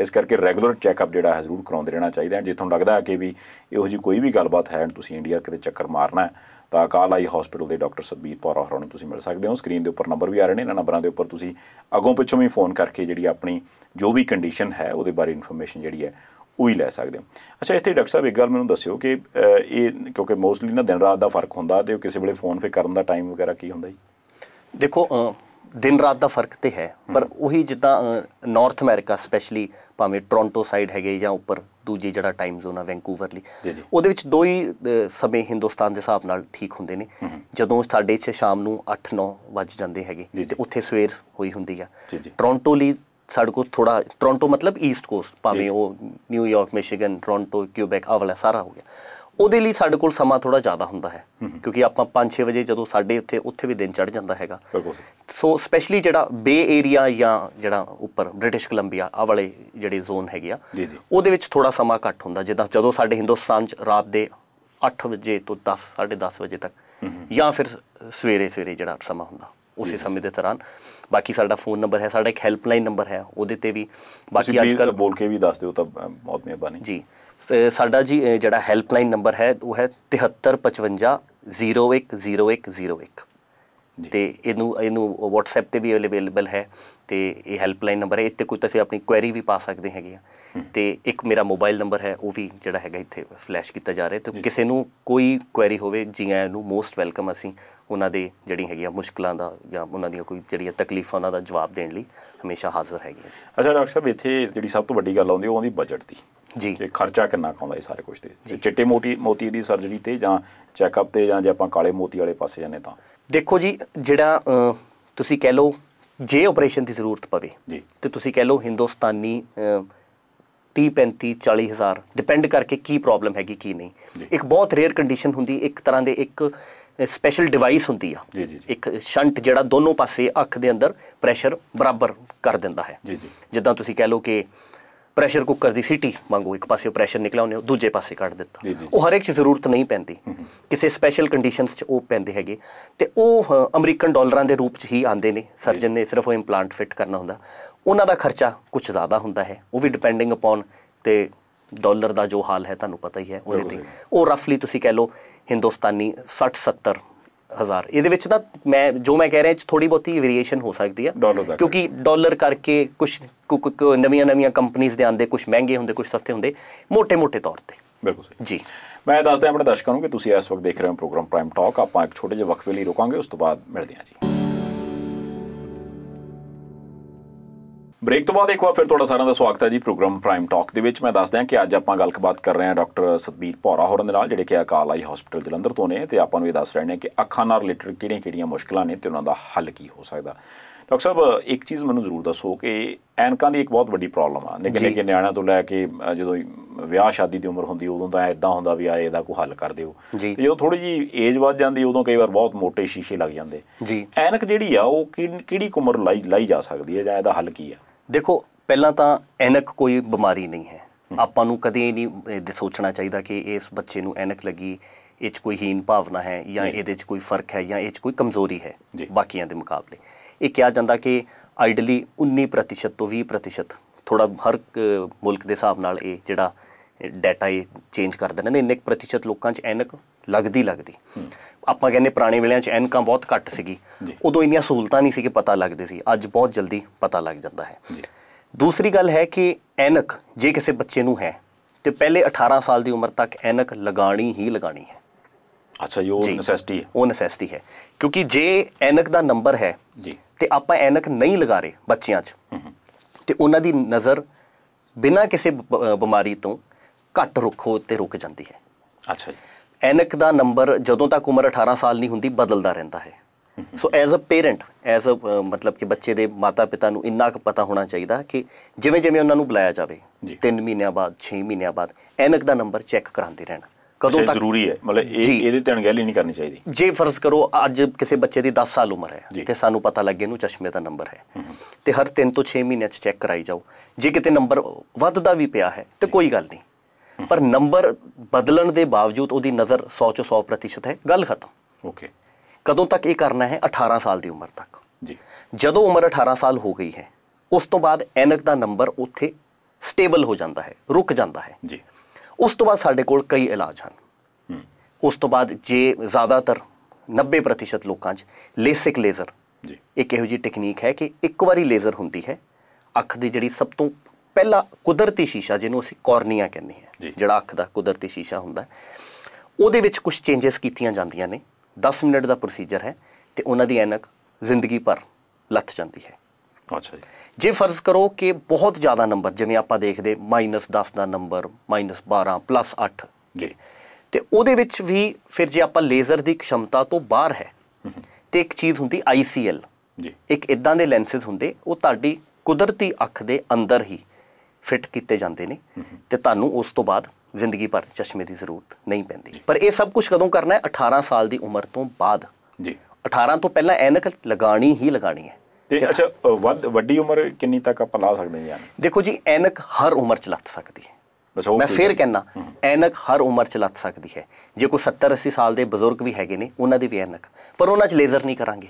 ਇਸ ਕਰਕੇ ਰੈਗੂਲਰ ਚੈੱਕਅਪ ਜਿਹੜਾ ਹੈ ਜ਼ਰੂਰ ਕਰਾਉਂਦੇ ਰਹਿਣਾ ਚਾਹੀਦਾ ਜੇ ਤੁਹਾਨੂੰ ਲੱਗਦਾ ਹੈ ਕਿ ਵੀ ਇਹੋ ਜੀ ਕੋਈ ਵੀ ਗੱਲਬਾਤ ਹੈ ਤੁਸੀਂ ਇੰਡੀਆ ਕਿਤੇ ਚੱਕਰ ਮਾਰਨਾ ਹੈ ਤਾਂ ਅਕਾਲ ਆਈ ਹਸਪੀਟਲ ਦੇ ਡਾਕਟਰ ਸਤਬੀਰ ਪੌਰਾ ਹੋਰਾਂ ਨੂੰ ਤੁਸੀਂ ਮਿਲ ਸਕਦੇ ਹੋ ਸਕਰੀਨ ਦੇ ਉੱਪਰ ਨੰਬਰ ਵੀ ਆ ਰਹੇ ਨੇ ਇਹਨਾਂ ਨੰਬਰਾਂ ਦੇ ਉੱਪਰ ਤੁਸੀਂ ਅੱਗੋਂ ਪਿੱਛੋਂ ਵੀ ਫੋਨ ਕਰਕੇ ਜਿਹੜੀ ਆਪਣੀ ਜੋ ਵੀ ਕੰਡੀਸ਼ਨ ਹੈ ਉਹਦੇ ਬਾਰੇ ਇਨਫੋਰਮੇਸ਼ਨ ਜਿਹੜੀ ਹੈ ਉਹੀ ਲੈ ਸਕਦੇ ਹੋ ਅੱਛਾ ਇੱਥੇ ਡਾਕਟਰ ਸਾਹਿਬ ਇੱਕ ਗੱਲ ਮੈਨੂੰ ਦੱਸਿਓ ਕਿ ਇਹ ਕਿਉਂਕਿ ਮੋਸਟਲੀ ਨਾ ਦਿਨ ਰਾਤ ਦਾ ਫਰਕ ਹੁੰਦਾ ਤੇ ਕਿਸੇ ਵੇਲੇ ਫੋਨ ਫੇ ਕਰਨ ਦਾ ਟਾਈਮ ਵਗੈਰਾ ਕੀ ਹੁੰਦਾ ਜੀ ਦੇਖੋ ਦਿਨ ਰਾਤ ਦਾ ਫਰਕ ਤੇ ਹੈ ਪਰ ਉਹੀ ਜਿੱਦਾਂ ਨਾਰਥ ਅਮਰੀਕਾ ਸਪੈਸ਼ਲੀ ਭਾਵੇਂ ਟੋਰਾਂਟੋ ਸਾਈਡ ਹੈਗੇ ਜਾਂ ਉੱਪਰ ਦੂਜੀ ਜਿਹੜਾ ਟਾਈਮ ਜ਼ੋਨ ਆ ਵੈਂਕੂਵਰ ਲਈ ਉਹਦੇ ਵਿੱਚ ਦੋ ਹੀ ਸਮੇਂ ਹਿੰਦੁਸਤਾਨ ਦੇ ਹਿਸਾਬ ਨਾਲ ਠੀਕ ਹੁੰਦੇ ਨੇ ਜਦੋਂ ਸਾਡੇ ਇੱਥੇ ਸ਼ਾਮ ਨੂੰ 8-9 ਵਜ ਜਾਂਦੇ ਹੈਗੇ ਤੇ ਉੱਥੇ ਸਵੇਰ ਹੋਈ ਹੁੰਦੀ ਆ ਟੋਰਾਂਟੋ ਲਈ ਸਾਡੇ ਕੋਲ ਥੋੜਾ ਟੋਰਾਂਟੋ ਮਤਲਬ ਈਸਟ ਕੋਸਟ ਭਾਵੇਂ ਉਹ ਨਿਊਯਾਰਕ ਮਿਸ਼ੀਗਨ ਟੋਰਾਂਟੋ ਕਿਊਬੈਕ ਆਵਲਾ ਸਾਰਾ ਹੋ ਗਿਆ ਉਹਦੇ ਲਈ ਸਾਡੇ ਕੋਲ ਸਮਾਂ ਥੋੜਾ ਜ਼ਿਆਦਾ ਹੁੰਦਾ ਹੈ ਕਿਉਂਕਿ ਆਪਾਂ 5-6 ਵਜੇ ਜਦੋਂ ਸਾਡੇ ਉੱਥੇ ਉੱਥੇ ਵੀ ਦਿਨ ਚੜ ਜਾਂਦਾ ਹੈਗਾ ਸੋ ਸਪੈਸ਼ਲੀ ਜਿਹੜਾ ਬੇ ਏਰੀਆ ਜਾਂ ਜਿਹੜਾ ਉੱਪਰ ਬ੍ਰਿਟਿਸ਼ ਕੋਲੰਬੀਆ ਆ ਵਾਲੇ ਜਿਹੜੇ ਜ਼ੋਨ ਹੈਗੇ ਆ ਉਹਦੇ ਵਿੱਚ ਥੋੜਾ ਸਮਾਂ ਘੱਟ ਹੁੰਦਾ ਜਿੱਦਾਂ ਜਦੋਂ ਸਾਡੇ ਹਿੰਦੁਸਤਾਨ 'ਚ ਰਾਤ ਦੇ 8 ਵਜੇ ਤੋਂ 10 10:30 ਵਜੇ ਤੱਕ ਜਾਂ ਫਿਰ ਸਵੇਰੇ ਸਵੇਰੇ ਜਿਹੜਾ ਸਮਾਂ ਹੁੰਦਾ ਉਸੇ ਸਮੇਂ ਦੇ ਤਰ੍ਹਾਂ ਬਾਕੀ ਸਾਡਾ ਫੋਨ ਨੰਬਰ ਹੈ ਸਾਡਾ ਇੱਕ ਹੈਲਪਲਾਈਨ ਨੰਬਰ ਹੈ ਉਹਦੇ ਤੇ ਵੀ ਬਾਕੀ ਅੱਜ ਕੱਲ ਬੋਲ ਕੇ ਵੀ ਦੱਸ ਦਿਓ ਤਾਂ ਬਹੁਤ ਮਿਹਰਬਾਨੀ ਜੀ ਸਾਡਾ ਜੀ ਜਿਹੜਾ ਹੈਲਪਲਾਈਨ ਨੰਬਰ ਹੈ ਉਹ ਹੈ 7355 ਤੇ ਇਹਨੂੰ ਇਹਨੂੰ WhatsApp ਤੇ ਵੀ ਅਵੇਲੇਬਲ ਹੈ ਤੇ ਇਹ ਹੈਲਪਲਾਈਨ ਨੰਬਰ ਹੈ ਇੱਥੇ ਕੋਈ ਤੁਸੀਂ ਆਪਣੀ ਕੁਐਰੀ ਵੀ ਪਾ ਸਕਦੇ ਹੈਗੇ ਆ ਤੇ ਇੱਕ ਮੇਰਾ ਮੋਬਾਈਲ ਨੰਬਰ ਹੈ ਉਹ ਵੀ ਜਿਹੜਾ ਹੈਗਾ ਇੱਥੇ ਫਲੈਸ਼ ਕੀਤਾ ਜਾ ਰਿਹਾ ਤੇ ਕਿਸੇ ਨੂੰ ਕੋਈ ਕੁਐਰੀ ਹੋਵੇ ਜੀਆਂ ਨੂੰ ਮੋਸਟ ਵੈਲਕਮ ਅਸੀਂ ਉਹਨਾਂ ਦੇ ਜਿਹੜੀ ਹੈਗੀਆਂ ਮੁਸ਼ਕਲਾਂ ਦਾ ਜਾਂ ਉਹਨਾਂ ਦੀਆਂ ਕੋਈ ਜਿਹੜੀਆਂ ਤਕਲੀਫਾਂ ਉਹਨਾਂ ਦਾ ਜਵਾਬ ਦੇਣ ਲਈ ਹਮੇਸ਼ਾ ਹਾਜ਼ਰ ਹੈਗੇ ਆ ਅੱਛਾ ਡਾਕਟਰ ਸਾਹਿਬ ਇੱਥੇ ਜਿਹੜੀ ਸਭ ਤੋਂ ਵੱਡੀ ਗੱਲ ਆਉਂਦੀ ਉਹ ਆਉਂਦੀ ਬਜਟ ਦੀ ਜੀ ਤੇ ਖਰਚਾ ਕਿੰਨਾ ਕਾਉਂਦਾ ਇਹ ਸਾਰੇ ਕੁਝ ਤੇ ਚਿੱਟੇ ਮੋਤੀ ਮੋਤੀ ਦੀ ਸਰਜਰੀ ਤੇ ਜਾਂ ਚੈੱਕਅਪ ਤੇ ਜਾਂ ਜੇ ਆਪਾਂ ਕਾਲੇ ਮੋਤੀ ਵਾਲੇ ਪਾਸੇ ਜਾਂਦੇ ਤਾਂ ਦੇਖੋ ਜੀ ਜਿਹੜਾ ਤੁਸੀਂ ਕਹਿ ਲਓ ਜੇ ਆਪਰੇਸ਼ਨ ਦੀ ਜ਼ਰੂਰਤ ਪਵੇ ਜੀ ਤੇ ਤੁਸੀਂ ਕਹਿ ਲਓ ਹਿੰਦੁਸਤਾਨੀ 30 35 40 ਹਜ਼ਾਰ ਡਿਪੈਂਡ ਕਰਕੇ ਕੀ ਪ੍ਰੋਬਲਮ ਹੈਗੀ ਕੀ ਨਹੀਂ ਇੱਕ ਬਹੁਤ ਰੇਅਰ ਕੰਡੀਸ਼ਨ ਹੁੰਦੀ ਇੱਕ ਤਰ੍ਹਾਂ ਦੇ ਇੱਕ ਸਪੈਸ਼ਲ ਡਿਵਾਈਸ ਹੁੰਦੀ ਆ ਇੱਕ ਸ਼ੰਟ ਜਿਹੜਾ ਦੋਨੋਂ ਪਾਸੇ ਅੱਖ ਦੇ ਅੰਦਰ ਪ੍ਰੈਸ਼ਰ ਬਰਾਬਰ ਕਰ ਦਿੰਦਾ ਹੈ ਜੀ ਜੀ ਜਿੱਦਾਂ ਤੁਸੀਂ ਕਹਿ ਲਓ ਕਿ ਪ੍ਰੈਸ਼ਰ ਕੁੱਕਰ ਦੀ ਸੀਟੀ ਵਾਂਗੂ ਇੱਕ ਪਾਸੇ ਪ੍ਰੈਸ਼ਰ ਨਿਕਲਾ ਉਹਨੇ ਦੂਜੇ ਪਾਸੇ ਕੱਢ ਦਿੱਤਾ ਉਹ ਹਰ ਇੱਕ ਜ਼ਰੂਰਤ ਨਹੀਂ ਪੈਂਦੀ ਕਿਸੇ ਸਪੈਸ਼ਲ ਕੰਡੀਸ਼ਨਸ 'ਚ ਉਹ ਪੈਂਦੇ ਹੈਗੇ ਤੇ ਉਹ ਅਮਰੀਕਨ ਡਾਲਰਾਂ ਦੇ ਰੂਪ 'ਚ ਹੀ ਆਉਂਦੇ ਨੇ ਸਰਜਨ ਨੇ ਸਿਰਫ ਉਹ ਇੰਪਲਾਂਟ ਫਿੱਟ ਕਰਨਾ ਹੁੰਦਾ ਉਹਨਾਂ ਦਾ ਖਰਚਾ ਕੁਝ ਜ਼ਿਆਦਾ ਹੁੰਦਾ ਹੈ ਉਹ ਵੀ ਡਿਪੈਂਡਿੰਗ ਅਪਨ ਤੇ ਡਾਲਰ ਦਾ ਜੋ ਹਾਲ ਹੈ ਤੁਹਾਨੂੰ ਪਤਾ ਹੀ ਹੈ ਉਹਦੇ ਤੇ ਉਹ ਰਫਲੀ ਤੁਸੀਂ ਕਹਿ ਲਓ ਹਿੰਦੁਸਤਾਨੀ 60 70 ਹਜ਼ਾਰ ਇਹਦੇ ਵਿੱਚ ਤਾਂ ਮੈਂ ਜੋ ਮੈਂ ਕਹਿ ਰਿਹਾ ਇਹ ਥੋੜੀ ਬਹੁਤੀ ਵੇਰੀਏਸ਼ਨ ਹੋ ਸਕਦੀ ਆ ਕਿਉਂਕਿ ਡਾਲਰ ਕਰਕੇ ਕੁਝ ਨਵੀਆਂ ਨਵੀਆਂ ਕੰਪਨੀਆਂ ਦੇ ਆਂਦੇ ਕੁਝ ਮਹਿੰਗੇ ਹੁੰਦੇ ਕੁਝ ਸਸਤੇ ਹੁੰਦੇ ਮੋٹے-ਮੋٹے ਤੌਰ ਤੇ ਬਿਲਕੁਲ ਸਹੀ ਜੀ ਮੈਂ ਦੱਸਦਾ ਆਪਣੇ ਦਰਸ਼ਕਾਂ ਨੂੰ ਕਿ ਤੁਸੀਂ ਇਸ ਵਕਤ ਦੇਖ ਰਹੇ ਹੋ ਪ੍ਰੋਗਰਾਮ ਪ੍ਰਾਈਮ ਟਾਕ ਆਪਾਂ ਇੱਕ ਛੋਟੇ ਜਿਹੇ ਵਕਫੇ ਲਈ ਰੁਕਾਂਗੇ ਉਸ ਤੋਂ ਬਾਅਦ ਮਿਲਦੇ ਹਾਂ ਜੀ ਬ੍ਰੇਕ ਤੋਂ ਬਾਅਦ ਇੱਕ ਵਾਰ ਫਿਰ ਤੁਹਾਡਾ ਸਾਰਿਆਂ ਦਾ ਸਵਾਗਤ ਹੈ ਜੀ ਪ੍ਰੋਗਰਾਮ ਪ੍ਰਾਈਮ ਟਾਕ ਦੇ ਵਿੱਚ ਮੈਂ ਦੱਸ ਦਿਆਂ ਕਿ ਅੱਜ ਆਪਾਂ ਗੱਲਬਾਤ ਕਰ ਰਹੇ ਹਾਂ ਡਾਕਟਰ ਸਤਬੀਰ ਭੌਰਾ ਹੋਰਾਂ ਦੇ ਨਾਲ ਜਿਹੜੇ ਕਿ ਅਕਾਲ ਆਈ ਹਸਪੀਟਲ ਜਲੰਧਰ ਤੋਂ ਨੇ ਤੇ ਆਪਾਂ ਨੂੰ ਇਹ ਦੱਸ ਰਹੇ ਨੇ ਕਿ ਅੱਖਾਂ ਨਾਲ ਰਿਲੇਟਡ ਕਿਹੜੀਆਂ-ਕਿਹੜੀਆਂ ਮੁਸ਼ਕਲਾਂ ਨੇ ਤੇ ਉਹਨਾਂ ਦਾ ਹੱਲ ਕੀ ਹੋ ਸਕਦਾ ਡਾਕਟਰ ਸਾਹਿਬ ਇੱਕ ਚੀਜ਼ ਮੈਨੂੰ ਜ਼ਰੂਰ ਦੱਸੋ ਕਿ ਐਨਕਾਂ ਦੀ ਇੱਕ ਬਹੁਤ ਵੱਡੀ ਪ੍ਰੋਬਲਮ ਆ ਨਿੱਕੇ ਨਿੱਕੇ ਨਿਆਣਿਆਂ ਤੋਂ ਲੈ ਕੇ ਜਦੋਂ ਵਿਆਹ ਸ਼ਾਦੀ ਦੀ ਉਮਰ ਹੁੰਦੀ ਉਦੋਂ ਤਾਂ ਐਦਾਂ ਹੁੰਦਾ ਵੀ ਆਏ ਇਹਦਾ ਕੋਈ ਹੱਲ ਕਰ ਦਿਓ ਤੇ ਜਦੋਂ ਥੋੜੀ ਜੀ ਏਜ ਵੱਧ ਜਾਂਦੀ ਉਦੋਂ ਕਈ ਵਾਰ ਬਹੁਤ ਮੋٹے ਸ਼ੀਸ਼ੇ ਲੱਗ ਜਾਂਦੇ ਐਨਕ ਜਿਹੜੀ ਆ ਉਹ ਕਿਹੜੀ ਉਮਰ ਲਈ ਲਈ ਜਾ ਸਕਦੀ ਹੈ ਜਾਂ ਇਹਦਾ ਹੱਲ ਕੀ ਹੈ ਦੇਖੋ ਪਹਿਲਾਂ ਤਾਂ ਐਨਕ ਕੋਈ ਬਿਮਾਰੀ ਨਹੀਂ ਹੈ ਆਪਾਂ ਨੂੰ ਕਦੇ ਇਹ ਨਹੀਂ ਸੋਚਣਾ ਚਾਹੀਦਾ ਕਿ ਇਸ ਬੱਚੇ ਨੂੰ ਐਨਕ ਲੱਗੀ ਇਹ 'ਚ ਕੋਈ ਹੀਨ ਭਾਵਨਾ ਹੈ ਜਾਂ ਇਹਦੇ 'ਚ ਕੋਈ ਫਰਕ ਹੈ ਜਾਂ ਇਹ 'ਚ ਕੋਈ ਕਮਜ਼ੋਰੀ ਹੈ ਬਾਕੀਆਂ ਦੇ ਮੁਕਾਬਲੇ ਇਹ ਕਿਹਾ ਜਾਂਦਾ ਕਿ ਆਈਡਲੀ 19% ਤੋਂ 20% ਥੋੜਾ ਹਰ ਮੁਲਕ ਦੇ ਹਿਸਾਬ ਨਾਲ ਇਹ ਜਿਹੜਾ ਡਾਟਾ ਇਹ ਚੇਂਜ ਕਰ ਦਿੰਦੇ ਨੇ ਇੰਨੇ ਪ੍ਰਤੀਸ਼ਤ ਲੋਕਾਂ 'ਚ ਐਨਕ ਲੱਗਦੀ ਲੱਗਦੀ ਆਪਾਂ ਕਹਿੰਦੇ ਪੁਰਾਣੇ ਵੇਲਿਆਂ 'ਚ ਐਨਕਾਂ ਬਹੁਤ ਘੱਟ ਸੀਗੀ ਉਦੋਂ ਇੰਨੀਆਂ ਸਹੂਲਤਾਂ ਨਹੀਂ ਸੀ ਕਿ ਪਤਾ ਲੱਗਦੇ ਸੀ ਅੱਜ ਬਹੁਤ ਜਲਦੀ ਪਤਾ ਲੱਗ ਜਾਂਦਾ ਹੈ ਦੂਸਰੀ ਗੱਲ ਹੈ ਕਿ ਐਨਕ ਜੇ ਕਿਸੇ ਬੱਚੇ ਨੂੰ ਹੈ ਤੇ ਪਹਿਲੇ 18 ਸਾਲ ਦੀ ਉਮਰ ਤੱਕ ਐਨਕ ਲਗਾਣੀ ਹੀ ਲਗਾਣੀ ਹੈ ਅੱਛਾ ਯੋ ਨੈਸੈਸਿਟੀ ਹੈ ਉਹ ਨੈਸੈਸਿਟੀ ਹੈ ਕਿਉਂਕਿ ਜੇ ਐਨਕ ਦਾ ਨੰਬਰ ਹੈ ਜੀ ਤੇ ਆਪਾਂ ਐਨਕ ਨਹੀਂ ਲਗਾ ਰਹੇ ਬੱਚਿਆਂ 'ਚ ਤੇ ਉਹਨਾਂ ਦੀ ਨਜ਼ਰ ਬਿਨਾਂ ਕਿਸੇ ਬਿਮਾਰੀ ਤੋਂ ਘੱਟ ਰੁਖੋ ਤੇ ਰੁਕ ਜਾਂਦੀ ਹੈ ਅੱਛਾ ਜੀ ਐਨਕ ਦਾ ਨੰਬਰ ਜਦੋਂ ਤੱਕ ਉਮਰ 18 ਸਾਲ ਨਹੀਂ ਹੁੰਦੀ ਬਦਲਦਾ ਰਹਿੰਦਾ ਹੈ so as a parent as a ਮਤਲਬ ਕਿ ਬੱਚੇ ਦੇ ਮਾਤਾ-ਪਿਤਾ ਨੂੰ ਇੰਨਾ ਕੁ ਪਤਾ ਹੋਣਾ ਚਾਹੀਦਾ ਕਿ ਜਿਵੇਂ-ਜਿਵੇਂ ਉਹਨਾਂ ਨੂੰ ਬੁਲਾਇਆ ਜਾਵੇ 3 ਮਹੀਨਿਆਂ ਬਾਅਦ 6 ਮਹੀਨਿਆਂ ਬਾਅਦ ਐਨਕ ਦਾ ਨੰਬਰ ਚੈੱਕ ਕਰਾਉਂਦੇ ਰਹਿਣਾ ਕਦੋਂ ਤੱਕ ਜ਼ਰੂਰੀ ਹੈ ਮਤਲਬ ਇਹ ਇਹਦੇ ਤੇ ਅਣਗਹਿਲੀ ਨਹੀਂ ਕਰਨੀ ਚਾਹੀਦੀ ਜੇ ਫਰਜ਼ ਕਰੋ ਅੱਜ ਕਿਸੇ ਬੱਚੇ ਦੀ 10 ਸਾਲ ਉਮਰ ਹੈ ਤੇ ਸਾਨੂੰ ਪਤਾ ਲੱਗੇ ਇਹਨੂੰ ਚਸ਼ਮੇ ਦਾ ਨੰਬਰ ਹੈ ਤੇ ਹਰ 3 ਤੋਂ 6 ਮਹੀਨਿਆਂ 'ਚ ਚੈੱਕ ਕਰਾਈ ਜਾਓ ਜੇ ਕਿਤੇ ਨੰਬਰ ਵੱਧਦਾ ਵੀ ਪਿਆ ਹੈ ਤੇ ਕੋਈ ਗੱਲ ਨਹੀਂ ਪਰ ਨੰਬਰ ਬਦਲਣ ਦੇ ਬਾਵਜੂਦ ਉਹਦੀ ਨਜ਼ਰ 100 ਚੋਂ 100% ਹੈ ਗੱਲ ਖਤਮ ਓਕੇ ਕਦੋਂ ਤੱਕ ਇਹ ਕਰਨਾ ਹੈ 18 ਸਾਲ ਦੀ ਉਮਰ ਤੱਕ ਜੀ ਜਦੋਂ ਉਮਰ 18 ਸਾਲ ਹੋ ਗਈ ਹੈ ਉਸ ਤੋਂ ਬਾਅਦ ਐਨਕ ਦਾ ਨੰਬਰ ਉੱਥੇ ਸਟੇਬਲ ਹੋ ਜਾਂਦਾ ਹੈ ਰੁਕ ਜਾਂਦਾ ਹੈ ਜੀ ਉਸ ਤੋਂ ਬਾਅਦ ਸਾਡੇ ਕੋਲ ਕਈ ਇਲਾਜ ਹਨ ਉਸ ਤੋਂ ਬਾਅਦ ਜੇ ਜ਼ਿਆਦਾਤਰ 90% ਲੋਕਾਂ 'ਚ ਲੇਸਿਕ ਲੇਜ਼ਰ ਜੀ ਇੱਕ ਇਹੋ ਜੀ ਟੈਕਨੀਕ ਹੈ ਕਿ ਇੱਕ ਵਾਰੀ ਲੇਜ਼ਰ ਹੁੰਦੀ ਹੈ ਅੱਖ ਦੀ ਜਿਹੜੀ ਸਭ ਤੋਂ ਪਹਿਲਾ ਕੁਦਰਤੀ ਸ਼ੀਸ਼ਾ ਜਿਹਨੂੰ ਅਸੀਂ ਕੋਰਨੀਆ ਕਹਿੰਦੇ ਹਾਂ ਜਿਹੜਾ ਅੱਖ ਦਾ ਕੁਦਰਤੀ ਸ਼ੀਸ਼ਾ ਹੁੰਦਾ ਉਹਦੇ ਵਿੱਚ ਕੁਝ ਚੇਂਜਸ ਕੀਤੀਆਂ ਜਾਂਦੀਆਂ ਨੇ 10 ਮਿੰਟ ਦਾ ਪ੍ਰੋਸੀਜਰ ਹੈ ਤੇ ਉਹਨਾਂ ਦੀ ਐਨਕ ਜ਼ਿੰਦਗੀ ਭਰ ਲੱਥ ਜਾਂਦੀ ਹੈ ਅੱਛਾ ਜੀ ਜੇ ਫਰਜ਼ ਕਰੋ ਕਿ ਬਹੁਤ ਜ਼ਿਆਦਾ ਨੰਬਰ ਜਿਵੇਂ ਆਪਾਂ ਦੇਖਦੇ -10 ਦਾ ਨੰਬਰ -12 8 ਜੀ ਤੇ ਉਹਦੇ ਵਿੱਚ ਵੀ ਫਿਰ ਜੇ ਆਪਾਂ ਲੇਜ਼ਰ ਦੀ ਖਸ਼ਮਤਾ ਤੋਂ ਬਾਹਰ ਹੈ ਤੇ ਇੱਕ ਚੀਜ਼ ਹੁੰਦੀ ICL ਜੀ ਇੱਕ ਇਦਾਂ ਦੇ ਲੈਂਸਸ ਹੁੰਦੇ ਉਹ ਤੁਹਾਡੀ ਕੁਦਰਤੀ ਅੱਖ ਦੇ ਅੰਦਰ ਹੀ ਫਿੱਟ ਕੀਤੇ ਜਾਂਦੇ ਨੇ ਤੇ ਤੁਹਾਨੂੰ ਉਸ ਤੋਂ ਬਾਅਦ ਜ਼ਿੰਦਗੀ ਭਰ ਚਸ਼ਮੇ ਦੀ ਜ਼ਰੂਰਤ ਨਹੀਂ ਪੈਂਦੀ ਪਰ ਇਹ ਸਭ ਕੁਝ ਕਦੋਂ ਕਰਨਾ ਹੈ 18 ਸਾਲ ਦੀ ਉਮਰ ਤੋਂ ਬਾਅਦ ਜੀ 18 ਤੋਂ ਪਹਿਲਾਂ ਐਨਕ ਲਗਾਣੀ ਹੀ ਲਗਾਣੀ ਹੈ ਤੇ ਅੱਛਾ ਵੱਡੀ ਉਮਰ ਕਿੰਨੀ ਤੱਕ ਆਪਾਂ ਲਾ ਸਕਦੇ ਹਾਂ ਦੇਖੋ ਜੀ ਐਨਕ ਹਰ ਉਮਰ ਚ ਲੱਤ ਸਕਦੀ ਹੈ ਮੈਂ ਫੇਰ ਕਹਿਣਾ ਐਨਕ ਹਰ ਉਮਰ ਚ ਲੱਤ ਸਕਦੀ ਹੈ ਜੇ ਕੋਈ 70 80 ਸਾਲ ਦੇ ਬਜ਼ੁਰਗ ਵੀ ਹੈਗੇ ਨੇ ਉਹਨਾਂ ਦੀ ਵੀ ਐਨਕ ਪਰ ਉਹਨਾਂ ਚ ਲੇਜ਼ਰ ਨਹੀਂ ਕਰਾਂਗੇ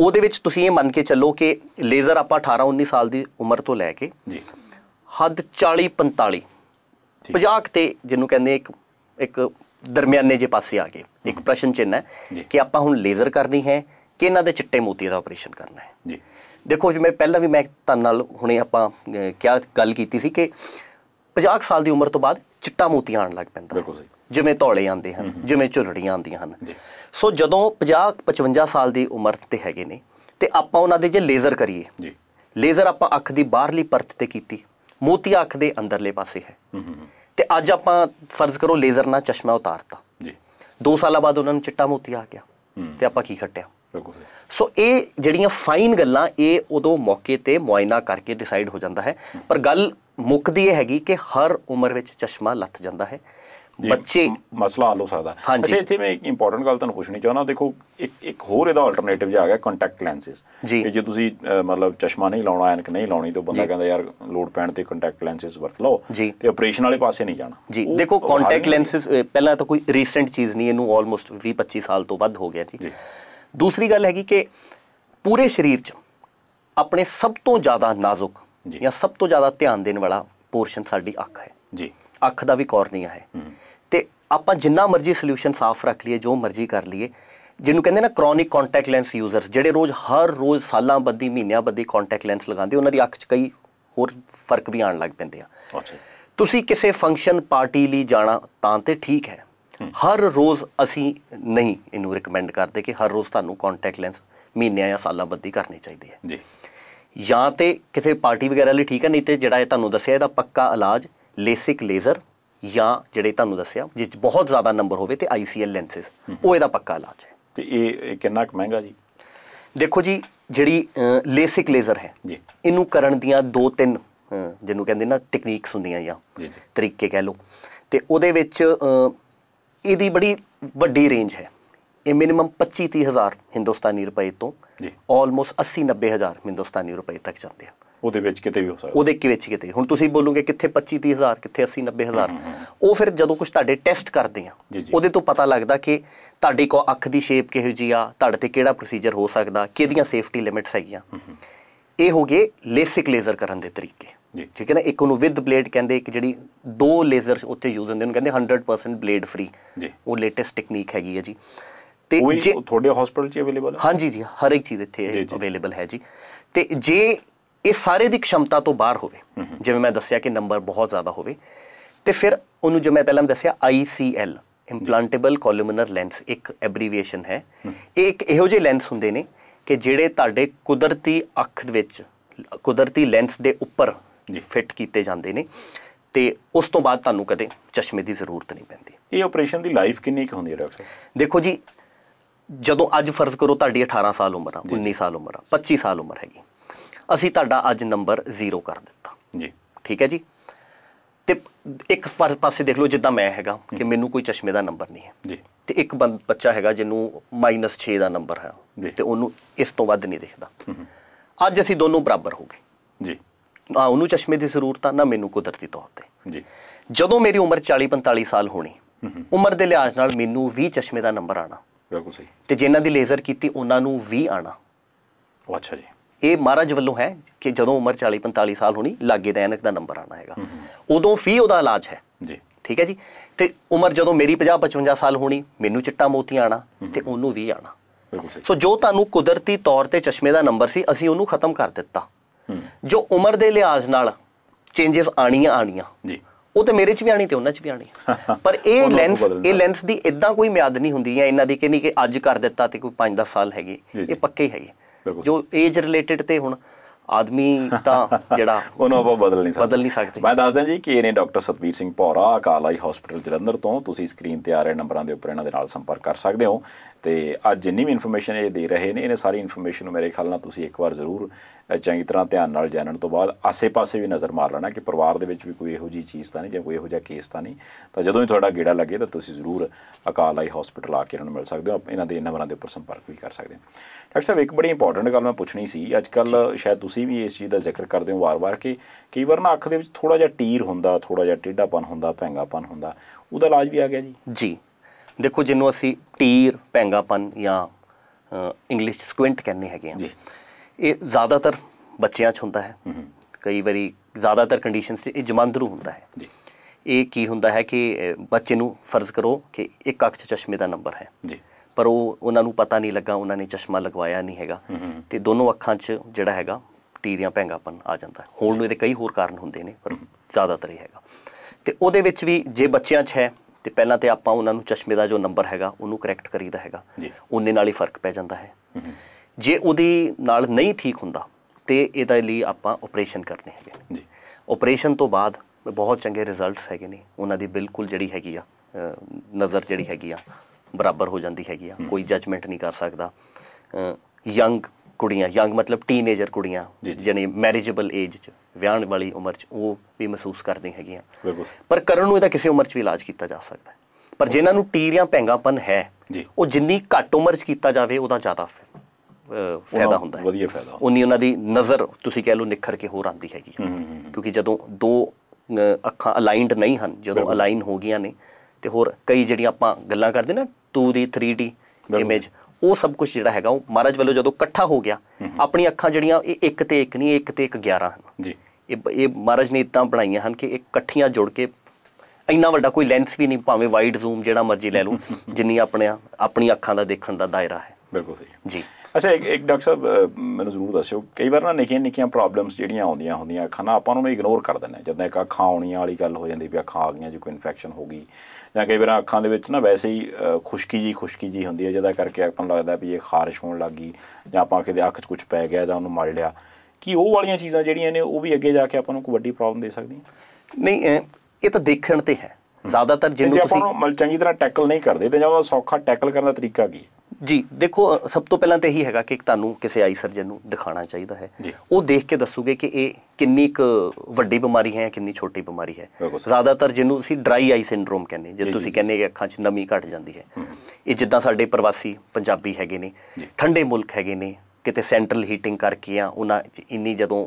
ਉਹਦੇ ਵਿੱਚ ਤੁਸੀਂ ਇਹ ਮੰਨ ਕੇ ਚੱਲੋ ਕਿ ਲੇਜ਼ਰ ਆਪਾਂ 18 19 ਸਾਲ ਦੀ ਉਮਰ ਤੋਂ ਲੈ ਕੇ ਜੀ ਹੱਦ 40 45 50 ਤੇ ਜਿਹਨੂੰ ਕਹਿੰਦੇ ਇੱਕ ਇੱਕ ਦਰਮਿਆਨੇ ਜੇ ਪਾਸੇ ਆ ਗਏ ਇੱਕ ਪ੍ਰਸ਼ਨ ਚਿੰਨ ਹੈ ਕਿ ਆਪਾਂ ਹੁਣ ਲੇਜ਼ਰ ਕਰਨੀ ਹੈ ਕਿ ਇਹਨਾਂ ਦੇ ਚਿੱਟੇ ਮੋਤੀਆਂ ਦਾ ਆਪਰੇਸ਼ਨ ਕਰਨਾ ਹੈ ਜੀ ਦੇਖੋ ਜਿਵੇਂ ਪਹਿਲਾਂ ਵੀ ਮੈਂ ਤੁਹਾਨੂੰ ਨਾਲ ਹੁਣੇ ਆਪਾਂ ਕਿਆ ਗੱਲ ਕੀਤੀ ਸੀ ਕਿ 50 ਸਾਲ ਦੀ ਉਮਰ ਤੋਂ ਬਾਅਦ ਚਿੱਟਾ ਮੋਤੀ ਆਣ ਲੱਗ ਪੈਂਦਾ ਬਿਲਕੁਲ ਸਹੀ ਜਿਵੇਂ ਧੌਲੇ ਆਉਂਦੇ ਹਨ ਜਿਵੇਂ ਝੁਰੜੀਆਂ ਆਉਂਦੀਆਂ ਹਨ ਸੋ ਜਦੋਂ 50 55 ਸਾਲ ਦੀ ਉਮਰ ਤੇ ਹੈਗੇ ਨੇ ਤੇ ਆਪਾਂ ਉਹਨਾਂ ਦੇ ਜੇ ਲੇਜ਼ਰ ਕਰੀਏ ਜੀ ਲੇਜ਼ਰ ਆਪਾਂ ਅੱਖ ਦੀ ਬਾਹਰਲੀ ਪਰਤ ਤੇ ਕੀਤੀ ਮੋਤੀਆ ਅੱਖ ਦੇ ਅੰਦਰਲੇ ਪਾਸੇ ਹੈ ਤੇ ਅੱਜ ਆਪਾਂ ਫਰਜ਼ ਕਰੋ ਲੇਜ਼ਰ ਨਾਲ ਚਸ਼ਮਾ ਉਤਾਰਤਾ ਜੀ 2 ਸਾਲਾਂ ਬਾਅਦ ਉਹਨਾਂ ਨੂੰ ਚਿੱਟਾ ਮੋਤੀਆ ਆ ਗਿਆ ਤੇ ਆਪਾਂ ਕੀ ਖੱਟਿਆ ਸੋ ਇਹ ਜਿਹੜੀਆਂ ਫਾਈਨ ਗੱਲਾਂ ਇਹ ਉਦੋਂ ਮੌਕੇ ਤੇ ਮੁਆਇਨਾ ਕਰਕੇ ਡਿਸਾਈਡ ਹੋ ਜਾਂਦਾ ਹੈ ਪਰ ਗੱਲ ਮੁੱਕਦੀ ਇਹ ਹੈਗੀ ਕਿ ਹਰ ਉਮਰ ਵਿੱਚ ਚਸ਼ਮਾ ਲੱਥ ਜਾਂਦਾ ਹੈ ਬੱਚੇ ਮਸਲਾ ਹੱਲ ਹੋ ਸਕਦਾ ਅੱਛਾ ਇੱਥੇ ਮੈਂ ਇੱਕ ਇੰਪੋਰਟੈਂਟ ਗੱਲ ਤੁਹਾਨੂੰ ਪੁੱਛਣੀ ਚਾਹੁੰਦਾ ਦੇਖੋ ਇੱਕ ਇੱਕ ਹੋਰ ਇਹਦਾ ਆਲਟਰਨੇਟਿਵ ਜਿਹਾ ਆ ਗਿਆ ਕੰਟੈਕਟ ਲੈਂਸਸ ਕਿ ਜੇ ਤੁਸੀਂ ਮਤਲਬ ਚਸ਼ਮਾ ਨਹੀਂ ਲਾਉਣਾ ਐਨਕ ਨਹੀਂ ਲਾਉਣੀ ਤਾਂ ਬੰਦਾ ਕਹਿੰਦਾ ਯਾਰ ਲੋਡ ਪੈਣ ਤੇ ਕੰਟੈਕਟ ਲੈਂਸਸ ਵਰਤ ਲਓ ਤੇ ਆਪਰੇਸ਼ਨ ਵਾਲੇ ਪਾਸੇ ਨਹੀਂ ਜਾਣਾ ਜੀ ਦੇਖੋ ਕੰਟੈਕਟ ਲੈਂਸਸ ਪਹਿਲਾਂ ਤਾਂ ਕੋਈ ਰੀਸੈਂਟ ਚੀਜ਼ ਨਹੀਂ ਇਹਨੂੰ ਆਲਮੋਸਟ 20 25 ਸਾਲ ਤੋਂ ਵੱਧ ਹੋ ਗਿਆ ਜੀ ਦੂਸਰੀ ਗੱਲ ਹੈਗੀ ਕਿ ਪੂਰੇ ਸਰੀਰ 'ਚ ਆਪਣੇ ਸਭ ਤੋਂ ਜ਼ਿਆਦਾ ਨਾਜ਼ੁਕ ਜਾਂ ਸਭ ਤੋਂ ਜ਼ਿਆਦਾ ਧਿਆਨ ਦੇਣ ਵਾਲਾ ਪੋਰਸ਼ਨ ਸਾਡੀ ਅੱਖ ਹੈ ਜੀ ਅੱਖ ਦਾ ਵੀ ਕੋਰਨੀਆ ਹੈ ਆਪਾਂ ਜਿੰਨਾ ਮਰਜ਼ੀ ਸੋਲੂਸ਼ਨ ਸਾਫ਼ ਰੱਖ ਲਈਏ ਜੋ ਮਰਜ਼ੀ ਕਰ ਲਈਏ ਜਿਹਨੂੰ ਕਹਿੰਦੇ ਨਾ ਕ੍ਰੋਨਿਕ ਕੰਟੈਕਟ ਲੈਂਸ ਯੂਜ਼ਰਸ ਜਿਹੜੇ ਰੋਜ਼ ਹਰ ਰੋਜ਼ ਸਾਲਾਂ ਬੱਦੀ ਮਹੀਨਿਆਂ ਬੱਦੀ ਕੰਟੈਕਟ ਲੈਂਸ ਲਗਾਉਂਦੇ ਉਹਨਾਂ ਦੀ ਅੱਖ 'ਚ ਕਈ ਹੋਰ ਫਰਕ ਵੀ ਆਣ ਲੱਗ ਪੈਂਦੇ ਆ ਅੱਛਾ ਤੁਸੀਂ ਕਿਸੇ ਫੰਕਸ਼ਨ ਪਾਰਟੀ ਲਈ ਜਾਣਾ ਤਾਂ ਤੇ ਠੀਕ ਹੈ ਹਰ ਰੋਜ਼ ਅਸੀਂ ਨਹੀਂ ਇਹਨੂੰ ਰეკਮੈਂਡ ਕਰਦੇ ਕਿ ਹਰ ਰੋਜ਼ ਤੁਹਾਨੂੰ ਕੰਟੈਕਟ ਲੈਂਸ ਮਹੀਨਿਆਂ ਜਾਂ ਸਾਲਾਂ ਬੱਦੀ ਕਰਨੀ ਚਾਹੀਦੀ ਹੈ ਜੀ ਜਾਂ ਤੇ ਕਿਸੇ ਪਾਰਟੀ ਵਗੈਰਾ ਲਈ ਠੀਕ ਹੈ ਨਹੀਂ ਤੇ ਜਿਹੜਾ ਇਹ ਤੁਹਾਨੂੰ ਦੱਸਿਆ ਇਹਦਾ ਪੱਕਾ ਇਲਾਜ ਲੇਸਿਕ ਲੇਜ਼ਰ ਜਾਂ ਜਿਹੜੇ ਤੁਹਾਨੂੰ ਦੱਸਿਆ ਜਿਸ ਬਹੁਤ ਜ਼ਿਆਦਾ ਨੰਬਰ ਹੋਵੇ ਤੇ ਆਈਸੀਐਲ ਲੈਂਸਸ ਉਹ ਇਹਦਾ ਪੱਕਾ ਇਲਾਜ ਹੈ ਤੇ ਇਹ ਕਿੰਨਾ ਕੁ ਮਹਿੰਗਾ ਜੀ ਦੇਖੋ ਜੀ ਜਿਹੜੀ ਲੇਸਿਕ ਲੇਜ਼ਰ ਹੈ ਜੀ ਇਹਨੂੰ ਕਰਨ ਦੀਆਂ ਦੋ ਤਿੰਨ ਜਿਹਨੂੰ ਕਹਿੰਦੇ ਨਾ ਟੈਕਨੀਕਸ ਹੁੰਦੀਆਂ ਜਾਂ ਤਰੀਕੇ ਕਹਿ ਲਓ ਤੇ ਉਹਦੇ ਵਿੱਚ ਇਹਦੀ ਬੜੀ ਵੱਡੀ ਰੇਂਜ ਹੈ ਇਹ ਮਿਨੀਮਮ 25 30000 ਹਿੰਦੁਸਤਾਨੀ ਰੁਪਏ ਤੋਂ ਆਲਮੋਸਟ 80 90000 ਹਿੰਦੁਸਤਾਨੀ ਰੁਪਏ ਤੱਕ ਜਾਂਦੇ ਆ ਉਹਦੇ ਵਿੱਚ ਕਿਤੇ ਵੀ ਹੋ ਸਕਦਾ ਉਹਦੇ ਕਿ ਵਿੱਚ ਕਿਤੇ ਹੁਣ ਤੁਸੀਂ ਬੋਲੋਗੇ ਕਿੱਥੇ 25 30000 ਕਿੱਥੇ 80 90000 ਉਹ ਫਿਰ ਜਦੋਂ ਕੁਝ ਤੁਹਾਡੇ ਟੈਸਟ ਕਰਦੇ ਆ ਉਹਦੇ ਤੋਂ ਪਤਾ ਲੱਗਦਾ ਕਿ ਤੁਹਾਡੀ ਕੋ ਅੱਖ ਦੀ ਸ਼ੇਪ ਕਿਹੋ ਜੀ ਆ ਤੁਹਾਡੇ ਤੇ ਕਿਹੜਾ ਪ੍ਰੋਸੀਜਰ ਹੋ ਸਕਦਾ ਕਿਹਦੀਆਂ ਸੇਫਟੀ ਲਿਮਿਟਸ ਹੈਗੀਆਂ ਇਹ ਹੋ ਗਏ ਲੇਸਿਕ ਲੇਜ਼ਰ ਕਰਨ ਦੇ ਤਰੀਕੇ ਠੀਕ ਹੈ ਨਾ ਇੱਕ ਉਹਨੂੰ ਵਿਦ ਬਲੇਡ ਕਹਿੰਦੇ ਇੱਕ ਜਿਹੜੀ ਦੋ ਲੇਜ਼ਰ ਉੱਥੇ ਯੂਜ਼ ਹੁੰਦੇ ਉਹਨੂੰ ਕਹਿੰਦੇ 100% ਬਲੇਡ ਫ੍ਰੀ ਉਹ ਲੇਟੈਸਟ ਟੈਕਨੀਕ ਹੈਗੀ ਹੈ ਜੀ ਤੇ ਜੇ ਤੁਹਾਡੇ ਹਸਪੀਟਲ 'ਚ ਅਵੇਲੇਬਲ ਹੈ ਹਾਂਜੀ ਜੀ ਹਰ ਇੱਕ ਚੀਜ਼ ਇੱਥੇ ਅਵੇਲੇਬਲ ਹੈ ਜੀ ਤੇ ਜੇ ਇਹ ਸਾਰੇ ਦੀ ਖਸ਼ਮਤਾ ਤੋਂ ਬਾਹਰ ਹੋਵੇ ਜਿਵੇਂ ਮੈਂ ਦੱਸਿਆ ਕਿ ਨੰਬਰ ਬਹੁਤ ਜ਼ਿਆਦਾ ਹੋਵੇ ਤੇ ਫਿਰ ਉਹਨੂੰ ਜੋ ਮੈਂ ਪਹਿਲਾਂ ਦੱਸਿਆ ICL ਇੰਪਲਾਂਟੇਬਲ ਕੋਲੂਮਨਰ ਲੈਂਸ ਇੱਕ ਐਬਰੀਵੀਏਸ਼ਨ ਹੈ ਇਹ ਇੱਕ ਇਹੋ ਜਿਹੇ ਲੈਂਸ ਹੁੰਦੇ ਨੇ ਕਿ ਜਿਹੜੇ ਤੁਹਾਡੇ ਕੁਦਰਤੀ ਅੱਖ ਵਿੱਚ ਕੁਦਰਤੀ ਲੈਂਸ ਦੇ ਉੱਪਰ ਫਿੱਟ ਕੀਤੇ ਜਾਂਦੇ ਨੇ ਤੇ ਉਸ ਤੋਂ ਬਾਅਦ ਤੁਹਾਨੂੰ ਕਦੇ ਚਸ਼ਮੇ ਦੀ ਜ਼ਰੂਰਤ ਨਹੀਂ ਪੈਂਦੀ ਇਹ ਆਪਰੇਸ਼ਨ ਦੀ ਲਾਈਫ ਕਿੰਨੀ ਕੁ ਹੁੰਦੀ ਹੈ ਡਾਕਟਰ ਦੇਖੋ ਜੀ ਜਦੋਂ ਅੱਜ ਫਰਜ਼ ਕਰੋ ਤੁਹਾਡੀ 18 ਸਾਲ ਉਮਰ ਆ 19 ਸਾਲ ਉਮਰ ਆ 25 ਸਾਲ ਉਮਰ ਹੈਗੀ ਅਸੀਂ ਤੁਹਾਡਾ ਅੱਜ ਨੰਬਰ ਜ਼ੀਰੋ ਕਰ ਦਿੱਤਾ ਜੀ ਠੀਕ ਹੈ ਜੀ ਤੇ ਇੱਕ ਪਾਸੇ ਦੇਖ ਲਓ ਜਿੱਦਾਂ ਮੈਂ ਹੈਗਾ ਕਿ ਮੈਨੂੰ ਕੋਈ ਚਸ਼ਮੇ ਦਾ ਨੰਬਰ ਨਹੀਂ ਹੈ ਜੀ ਤੇ ਇੱਕ ਬੱਚਾ ਹੈਗਾ ਜਿਹਨੂੰ -6 ਦਾ ਨੰਬਰ ਹੈ ਤੇ ਉਹਨੂੰ ਇਸ ਤੋਂ ਵੱਧ ਨਹੀਂ ਦਿਖਦਾ ਅੱਜ ਅਸੀਂ ਦੋਨੋਂ ਬਰਾਬਰ ਹੋ ਗਏ ਜੀ ਨਾ ਉਹਨੂੰ ਚਸ਼ਮੇ ਦੀ ਜ਼ਰੂਰਤ ਆ ਨਾ ਮੈਨੂੰ ਕੁਦਰਤੀ ਤੌਰ ਤੇ ਜੀ ਜਦੋਂ ਮੇਰੀ ਉਮਰ 40 45 ਸਾਲ ਹੋਣੀ ਉਮਰ ਦੇ ਲਿਹਾਜ਼ ਨਾਲ ਮੈਨੂੰ ਵੀ ਚਸ਼ਮੇ ਦਾ ਨੰਬਰ ਆਣਾ ਬਿਲਕੁਲ ਸਹੀ ਤੇ ਜਿਨ੍ਹਾਂ ਦੀ ਲੇਜ਼ਰ ਕੀਤੀ ਉਹਨਾਂ ਨੂੰ ਵੀ ਆਣਾ ਉਹ ਅੱਛਾ ਜੀ ਇਹ ਮਹਾਰਾਜ ਵੱਲੋਂ ਹੈ ਕਿ ਜਦੋਂ ਉਮਰ 40 45 ਸਾਲ ਹੋਣੀ ਲਾਗੇ ਦਾ ਐਨਕ ਦਾ ਨੰਬਰ ਆਣਾ ਹੈਗਾ ਉਦੋਂ ਫੀ ਉਹਦਾ ਇਲਾਜ ਹੈ ਜੀ ਠੀਕ ਹੈ ਜੀ ਤੇ ਉਮਰ ਜਦੋਂ ਮੇਰੀ 50 55 ਸਾਲ ਹੋਣੀ ਮੈਨੂੰ ਚਿੱਟਾ ਮੋਤੀ ਆਣਾ ਤੇ ਉਹਨੂੰ ਵੀ ਆਣਾ ਸੋ ਜੋ ਤੁਹਾਨੂੰ ਕੁਦਰਤੀ ਤੌਰ ਤੇ ਚਸ਼ਮੇ ਦਾ ਨੰਬਰ ਸੀ ਅਸੀਂ ਉਹਨੂੰ ਖਤਮ ਕਰ ਦਿੱਤਾ ਜੋ ਉਮਰ ਦੇ ਲਿਹਾਜ਼ ਨਾਲ ਚੇਂजेस ਆਣੀਆਂ ਆਣੀਆਂ ਜੀ ਉਹ ਤੇ ਮੇਰੇ ਚ ਵੀ ਆਣੀ ਤੇ ਉਹਨਾਂ ਚ ਵੀ ਆਣੀ ਪਰ ਇਹ ਲੈਂਸ ਇਹ ਲੈਂਸ ਦੀ ਇਦਾਂ ਕੋਈ ਮਿਆਦ ਨਹੀਂ ਹੁੰਦੀ ਹੈ ਇਹਨਾਂ ਦੀ ਕਿ ਨਹੀਂ ਕਿ ਅੱਜ ਕਰ ਦਿੱਤਾ ਤੇ ਕੋਈ 5-10 ਸਾਲ ਹੈਗੇ ਇਹ ਪੱਕੇ ਹੀ ਹੈਗੇ ਜੋ ਏਜ ਰਿਲੇਟਡ ਤੇ ਹੁਣ ਆਦਮੀ ਤਾਂ ਜਿਹੜਾ ਉਹਨੂੰ ਆਪਾਂ ਬਦਲ ਨਹੀਂ ਸਕਦੇ ਬਦਲ ਨਹੀਂ ਸਕਦੇ ਮੈਂ ਦੱਸਦਾ ਜੀ ਕਿ ਇਹ ਨੇ ਡਾਕਟਰ ਸਤਵੀਰ ਸਿੰਘ ਪੌਰਾ ਅਕਾਲਾਈ ਹਸਪੀਟਲ ਜਲੰਧਰ ਤੋਂ ਤੁਸੀਂ ਸਕਰੀਨ ਤੇ ਆ ਰਹੇ ਨੰਬਰਾਂ ਦੇ ਉੱਪਰ ਇਹਨਾਂ ਦੇ ਨਾਲ ਸੰਪਰਕ ਕਰ ਸਕਦੇ ਹੋ ਤੇ ਅੱਜ ਜਿੰਨੀ ਵੀ ਇਨਫੋਰਮੇਸ਼ਨ ਇਹ ਦੇ ਰਹੇ ਨੇ ਇਹਨੇ ਸਾਰੀ ਇਨਫੋਰਮੇਸ਼ਨ ਨੂੰ ਮੇਰੇ ਖਿਆਲ ਨਾਲ ਤੁਸੀਂ ਇੱਕ ਵਾਰ ਜ਼ਰੂਰ ਚੰਗੀ ਤਰ੍ਹਾਂ ਧਿਆਨ ਨਾਲ ਜਾਣਨ ਤੋਂ ਬਾਅਦ ਆਸੇ-ਪਾਸੇ ਵੀ ਨਜ਼ਰ ਮਾਰ ਲੈਣਾ ਕਿ ਪਰਿਵਾਰ ਦੇ ਵਿੱਚ ਵੀ ਕੋਈ ਇਹੋ ਜੀ ਚੀਜ਼ ਤਾਂ ਨਹੀਂ ਜਾਂ ਕੋਈ ਇਹੋ ਜਿਹਾ ਕੇਸ ਤਾਂ ਨਹੀਂ ਤਾਂ ਜਦੋਂ ਵੀ ਤੁਹਾਡਾ ਗੇੜਾ ਲੱਗੇ ਤਾਂ ਤੁਸੀਂ ਜ਼ਰੂਰ ਅਕਾਲਾਈ ਹਸਪੀਟਲ ਆ ਕੇ ਇਹਨਾਂ ਨੂੰ ਮਿਲ ਸਕਦੇ ਹੋ ਇਹਨਾਂ ਦੇ ਨੰਬਰਾਂ ਦੇ ਉੱਪਰ ਸੰਪਰਕ ਵੀ ਕਰ ਸਕਦੇ ਹੋ ਡਾਕਟਰ ਸਾਹਿਬ ਇੱਕ ਬੜੀ ਇੰਪੋਰਟੈਂਟ ਗੱਲ ਮੈਂ ਪੁੱਛਣੀ ਸੀ ਅੱਜ ਕੱਲ ਸ਼ਾਇਦ ਤੁਸੀਂ ਵੀ ਇਸ ਚੀਜ਼ ਦਾ ਜ਼ਿਕਰ ਕਰਦੇ ਹੋ ਵਾਰ-ਵਾਰ ਕਿ ਕਈ ਵਾਰ ਨਾ ਅੱਖ ਦੇ ਵਿੱਚ ਥੋੜਾ ਜਿਹਾ ਟੀਰ ਹੁੰਦਾ ਥੋੜਾ ਜਿਹਾ ਟੇਢਾਪਨ ਹੁੰਦਾ ਭੈਂਗਾਪਨ ਹੁੰਦਾ ਉਹਦਾ ਇਲਾਜ ਵੀ ਆ ਗਿਆ ਜੀ ਜੀ ਦੇਖੋ ਜਿੰਨੂੰ ਅਸੀਂ ਟੀਰ ਭੈਂਗਾਪਨ ਜਾਂ ਇੰਗਲਿਸ਼ ਸਕਵਿੰਟ ਕਹਿੰਦੇ ਹੈਗੇ ਆ ਜੀ ਇਹ ਜ਼ਿਆਦਾਤਰ ਬੱਚਿਆਂ 'ਚ ਹੁੰਦਾ ਹੈ ਕਈ ਵਾਰੀ ਜ਼ਿਆਦਾਤਰ ਕੰਡੀਸ਼ਨਸ 'ਚ ਇਹ ਜਮਾਂਦਰੂ ਹੁੰਦਾ ਹੈ ਜੀ ਇਹ ਕੀ ਹੁੰਦਾ ਹੈ ਕਿ ਬੱਚੇ ਨੂੰ ਫਰਜ਼ ਕਰੋ ਕਿ ਇੱਕ ਅੱਖ 'ਚ ਚਸ਼ਮੇ ਦਾ ਨੰਬਰ ਹੈ ਜੀ ਪਰ ਉਹ ਉਹਨਾਂ ਨੂੰ ਪਤਾ ਨਹੀਂ ਲੱਗਾ ਉਹਨਾਂ ਨੇ ਚਸ਼ਮਾ ਲਗਵਾਇਆ ਨਹੀਂ ਹੈਗਾ ਤੇ ਦੋਨੋਂ ਅੱਖਾਂ 'ਚ ਜਿਹੜਾ ਹੈਗਾ ਸੁਸਤੀ ਜਾਂ ਭੈਂਗਾਪਨ ਆ ਜਾਂਦਾ ਹੋਣ ਨੂੰ ਇਹਦੇ ਕਈ ਹੋਰ ਕਾਰਨ ਹੁੰਦੇ ਨੇ ਪਰ ਜ਼ਿਆਦਾਤਰ ਇਹ ਹੈਗਾ ਤੇ ਉਹਦੇ ਵਿੱਚ ਵੀ ਜੇ ਬੱਚਿਆਂ 'ਚ ਹੈ ਤੇ ਪਹਿਲਾਂ ਤੇ ਆਪਾਂ ਉਹਨਾਂ ਨੂੰ ਚਸ਼ਮੇ ਦਾ ਜੋ ਨੰਬਰ ਹੈਗਾ ਉਹਨੂੰ ਕਰੈਕਟ ਕਰੀਦਾ ਹੈਗਾ ਉਹਨੇ ਨਾਲ ਹੀ ਫਰਕ ਪੈ ਜਾਂਦਾ ਹੈ ਜੇ ਉਹਦੇ ਨਾਲ ਨਹੀਂ ਠੀਕ ਹੁੰਦਾ ਤੇ ਇਹਦੇ ਲਈ ਆਪਾਂ ਆਪਰੇਸ਼ਨ ਕਰਦੇ ਹੈਗੇ ਜੀ ਆਪਰੇਸ਼ਨ ਤੋਂ ਬਾਅਦ ਬਹੁਤ ਚੰਗੇ ਰਿਜ਼ਲਟਸ ਹੈਗੇ ਨੇ ਉਹਨਾਂ ਦੀ ਬਿਲਕੁਲ ਜਿਹੜੀ ਹੈਗੀ ਆ ਨਜ਼ਰ ਜਿਹੜੀ ਹੈਗੀ ਆ ਬਰਾਬਰ ਹੋ ਜਾਂਦੀ ਹੈਗੀ ਆ ਕੋਈ ਜਜਮੈਂਟ ਨਹੀਂ ਕਰ ਸਕਦਾ ਯੰਗ ਕੁੜੀਆਂ ਯੰਗ ਮਤਲਬ ਟੀਨੇਜਰ ਕੁੜੀਆਂ ਜਿਹਨੇ ਮੈਰਿਜੇਬਲ ਏਜ ਚ ਵਿਆਹਣ ਵਾਲੀ ਉਮਰ ਚ ਉਹ ਵੀ ਮਹਿਸੂਸ ਕਰਦੇ ਹੈਗੀਆਂ ਪਰ ਕਰਨ ਨੂੰ ਇਹਦਾ ਕਿਸੇ ਉਮਰ ਚ ਵੀ ਇਲਾਜ ਕੀਤਾ ਜਾ ਸਕਦਾ ਪਰ ਜਿਨ੍ਹਾਂ ਨੂੰ ਟੀਰੀਆਂ ਪੈਂਗਾਪਨ ਹੈ ਉਹ ਜਿੰਨੀ ਘੱਟ ਉਮਰ ਚ ਕੀਤਾ ਜਾਵੇ ਉਹਦਾ ਜ਼ਿਆਦਾ ਫਾਇਦਾ ਹੁੰਦਾ ਹੈ ਵਧੀਆ ਫਾਇਦਾ ਉਨੀ ਉਹਨਾਂ ਦੀ ਨਜ਼ਰ ਤੁਸੀਂ ਕਹਿ ਲਓ ਨਿਖਰ ਕੇ ਹੋਰ ਆਂਦੀ ਹੈਗੀ ਕਿਉਂਕਿ ਜਦੋਂ ਦੋ ਅੱਖਾਂ ਅਲਾਈਨਡ ਨਹੀਂ ਹਨ ਜਦੋਂ ਅਲਾਈਨ ਹੋ ਗਈਆਂ ਨੇ ਤੇ ਹੋਰ ਕਈ ਜਿਹੜੀਆਂ ਆਪਾਂ ਗੱਲਾਂ ਕਰਦੇ ਨਾ 2D 3D ਇਮੇਜ ਉਹ ਸਭ ਕੁਝ ਜਿਹੜਾ ਹੈਗਾ ਉਹ ਮਹਾਰਾਜ ਵੱਲੋਂ ਜਦੋਂ ਇਕੱਠਾ ਹੋ ਗਿਆ ਆਪਣੀ ਅੱਖਾਂ ਜਿਹੜੀਆਂ ਇਹ ਇੱਕ ਤੇ ਇੱਕ ਨਹੀਂ ਇੱਕ ਤੇ ਇੱਕ 11 ਹਨ ਜੀ ਇਹ ਇਹ ਮਹਾਰਾਜ ਨੇ ਇਤਾਂ ਬਣਾਈਆਂ ਹਨ ਕਿ ਇਹ ਇਕੱਠੀਆਂ ਜੁੜ ਕੇ ਇੰਨਾ ਵੱਡਾ ਕੋਈ ਲੈਂਸ ਵੀ ਨਹੀਂ ਭਾਵੇਂ ਵਾਈਡ ਜ਼ੂਮ ਜਿਹੜਾ ਮਰਜ਼ੀ ਲੈ ਲਓ ਜਿੰਨੀ ਆਪਣੇ ਆਪਣੀ ਅੱਖਾਂ ਦਾ ਦੇਖਣ ਦਾ ਦਾਇਰਾ ਹੈ ਬਿਲਕੁਲ ਸਹੀ ਜੀ ਅੱਛਾ ਇੱਕ ਇੱਕ ਡਾਕਟਰ ਸਾਹਿਬ ਮੈਨੂੰ ਜ਼ਰੂਰ ਦੱਸਿਓ ਕਈ ਵਾਰ ਨਾ ਨਿੱਕੀਆਂ ਨਿੱਕੀਆਂ ਪ੍ਰੋਬਲਮਸ ਜਿਹੜੀਆਂ ਆਉਂਦੀਆਂ ਹੁੰਦੀਆਂ ਅੱਖਾਂ ਨਾ ਆਪਾਂ ਉਹਨੂੰ ਇਗਨੋਰ ਕਰ ਦਿੰਦੇ ਜਦੋਂ ਇੱਕ ਅੱਖਾਂ ਆਉਣੀਆਂ ਵਾਲੀ ਗੱਲ ਹੋ ਜਾਂਦੀ ਵੀ ਅੱਖਾਂ ਆ ਗਈਆਂ ਜੇ ਕੋਈ ਇਨਫੈਕਸ਼ਨ ਹੋ ਗਈ ਜਾਂ ਕਈ ਵਾਰ ਅੱਖਾਂ ਦੇ ਵਿੱਚ ਨਾ ਵੈਸੇ ਹੀ ਖੁਸ਼ਕੀ ਜੀ ਖੁਸ਼ਕੀ ਜੀ ਹੁੰਦੀ ਹੈ ਜਿਹਦਾ ਕਰਕੇ ਆਪਾਂ ਨੂੰ ਲੱਗਦਾ ਵੀ ਇਹ ਖਾਰਿਸ਼ ਹੋਣ ਲੱਗੀ ਜਾਂ ਆਪਾਂ ਕਿਤੇ ਅੱਖ 'ਚ ਕੁਝ ਪੈ ਗਿਆ ਜਾਂ ਉਹਨੂੰ ਮਾਰ ਲਿਆ ਕੀ ਉਹ ਵਾਲੀਆਂ ਚੀਜ਼ਾਂ ਜਿਹੜੀਆਂ ਨੇ ਉਹ ਵੀ ਅੱਗੇ ਜਾ ਕੇ ਆਪਾਂ ਨੂੰ ਕੋਈ ਵੱਡੀ ਪ੍ਰੋਬਲਮ ਦੇ ਸਕਦੀਆਂ ਨਹੀਂ ਇਹ ਤਾਂ ਦੇਖਣ ਤੇ ਹੈ ਜ਼ਿਆਦਾਤਰ ਜਿੰਨੂੰ ਤੁਸੀਂ ਆਪਾਂ ਨੂੰ ਚੰਗੀ ਤਰ੍ਹਾਂ ਟੈਕਲ ਨਹੀਂ ਕਰਦੇ ਤੇ ਜਾਂ ਉਹਦਾ ਸੌਖਾ ਟੈਕਲ ਕਰਨ ਦਾ ਤਰੀਕਾ ਕੀ ਹੈ ਜੀ ਦੇਖੋ ਸਭ ਤੋਂ ਪਹਿਲਾਂ ਤੇ ਇਹੀ ਹੈਗਾ ਕਿ ਤੁਹਾਨੂੰ ਕਿਸੇ ਆਈ ਸਰਜਨ ਨੂੰ ਦਿਖਾਣਾ ਚਾਹੀਦਾ ਹੈ ਉਹ ਦੇਖ ਕੇ ਦੱਸੂਗੇ ਕਿ ਇਹ ਕਿੰਨੀ ਇੱਕ ਵੱਡੀ ਬਿਮਾਰੀ ਹੈ ਕਿੰਨੀ ਛੋਟੀ ਬਿਮਾਰੀ ਹੈ ਜ਼ਿਆਦਾਤਰ ਜਿਹਨੂੰ ਅਸੀਂ ਡਰਾਈ ਆਈ ਸਿੰਡਰੋਮ ਕਹਿੰਦੇ ਜੇ ਤੁਸੀਂ ਕਹਿੰਦੇ ਕਿ ਅੱਖਾਂ 'ਚ ਨਮੀ ਘਟ ਜਾਂਦੀ ਹੈ ਇਹ ਜਿੱਦਾਂ ਸਾਡੇ ਪ੍ਰਵਾਸੀ ਪੰਜਾਬੀ ਹੈਗੇ ਨੇ ਠੰਡੇ ਮੁਲਕ ਹੈਗੇ ਨੇ ਕਿਤੇ ਸੈਂਟਰਲ ਹੀਟਿੰਗ ਕਰਕੇ ਆ ਉਹਨਾਂ 'ਚ ਇੰਨੀ ਜਦੋਂ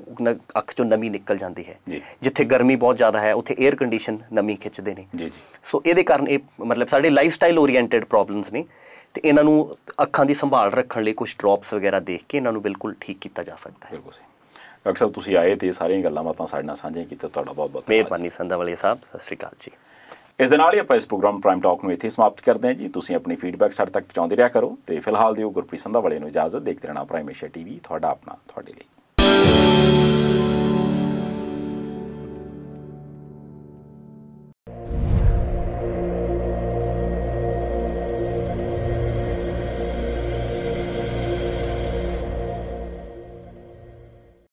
ਅੱਖ ਚੋਂ ਨਮੀ ਨਿਕਲ ਜਾਂਦੀ ਹੈ ਜਿੱਥੇ ਗਰਮੀ ਬਹੁਤ ਜ਼ਿਆਦਾ ਹੈ ਉੱਥੇ 에ਅਰ ਕੰਡੀਸ਼ਨ ਨਮੀ ਖਿੱਚਦੇ ਨੇ ਸੋ ਇਹਦੇ ਕਾਰਨ ਇਹ ਮਤਲਬ ਸਾਡੇ ਲਾਈਫ ਸਟਾਈਲ ਓਰੀਐਂਟਡ ਪ੍ਰੋਬਲਮਸ ਨੇ ਤੇ ਇਹਨਾਂ ਨੂੰ ਅੱਖਾਂ ਦੀ ਸੰਭਾਲ ਰੱਖਣ ਲਈ ਕੁਝ ਡ੍ਰੌਪਸ ਵਗੈਰਾ ਦੇਖ ਕੇ ਇਹਨਾਂ ਨੂੰ ਬਿਲਕੁਲ ਠੀਕ ਕੀਤਾ ਜਾ ਸਕਦਾ ਹੈ ਬਿਲਕੁਲ ਸਹੀ ਡਾਕਟਰ ਸਾਹਿਬ ਤੁਸੀਂ ਆਏ ਤੇ ਸਾਰੀਆਂ ਗੱਲਾਂ ਬਾਤਾਂ ਸਾਡੇ ਨਾਲ ਸਾਂਝੀਆਂ ਕੀਤੀ ਤੁਹਾਡਾ ਬਹੁਤ ਬਹੁਤ ਮਿਹਰਬਾਨੀ ਸੰਧਾਵਾਲੇ ਸਾਹਿਬ ਸਤਿ ਸ਼੍ਰੀ ਅਕਾਲ ਜੀ ਇਸ ਦੇ ਨਾਲ ਹੀ ਆਪਾਂ ਇਸ ਪ੍ਰੋਗਰਾਮ ਪ੍ਰਾਈਮ ਟਾਕ ਨੂੰ ਇੱਥੇ ਸਮਾਪਤ ਕਰਦੇ ਹਾਂ ਜੀ ਤੁਸੀਂ ਆਪਣੀ ਫੀਡਬੈਕ ਸਾਡੇ ਤੱਕ ਪਹੁੰਚਾਉਂਦੇ ਰਿਹਾ ਕਰੋ ਤੇ ਫਿਲਹਾਲ ਦਿਓ ਗੁਰਪ੍ਰੀਤ ਸੰਧਾਵਾਲੇ ਨੂੰ ਇਜਾਜ਼ਤ ਦੇਖਦੇ ਰਹਿਣਾ ਪ੍ਰਾਈਮ ਟੀਵੀ ਤੁਹਾਡਾ ਆਪਣਾ ਤੁਹਾਡੇ ਲਈ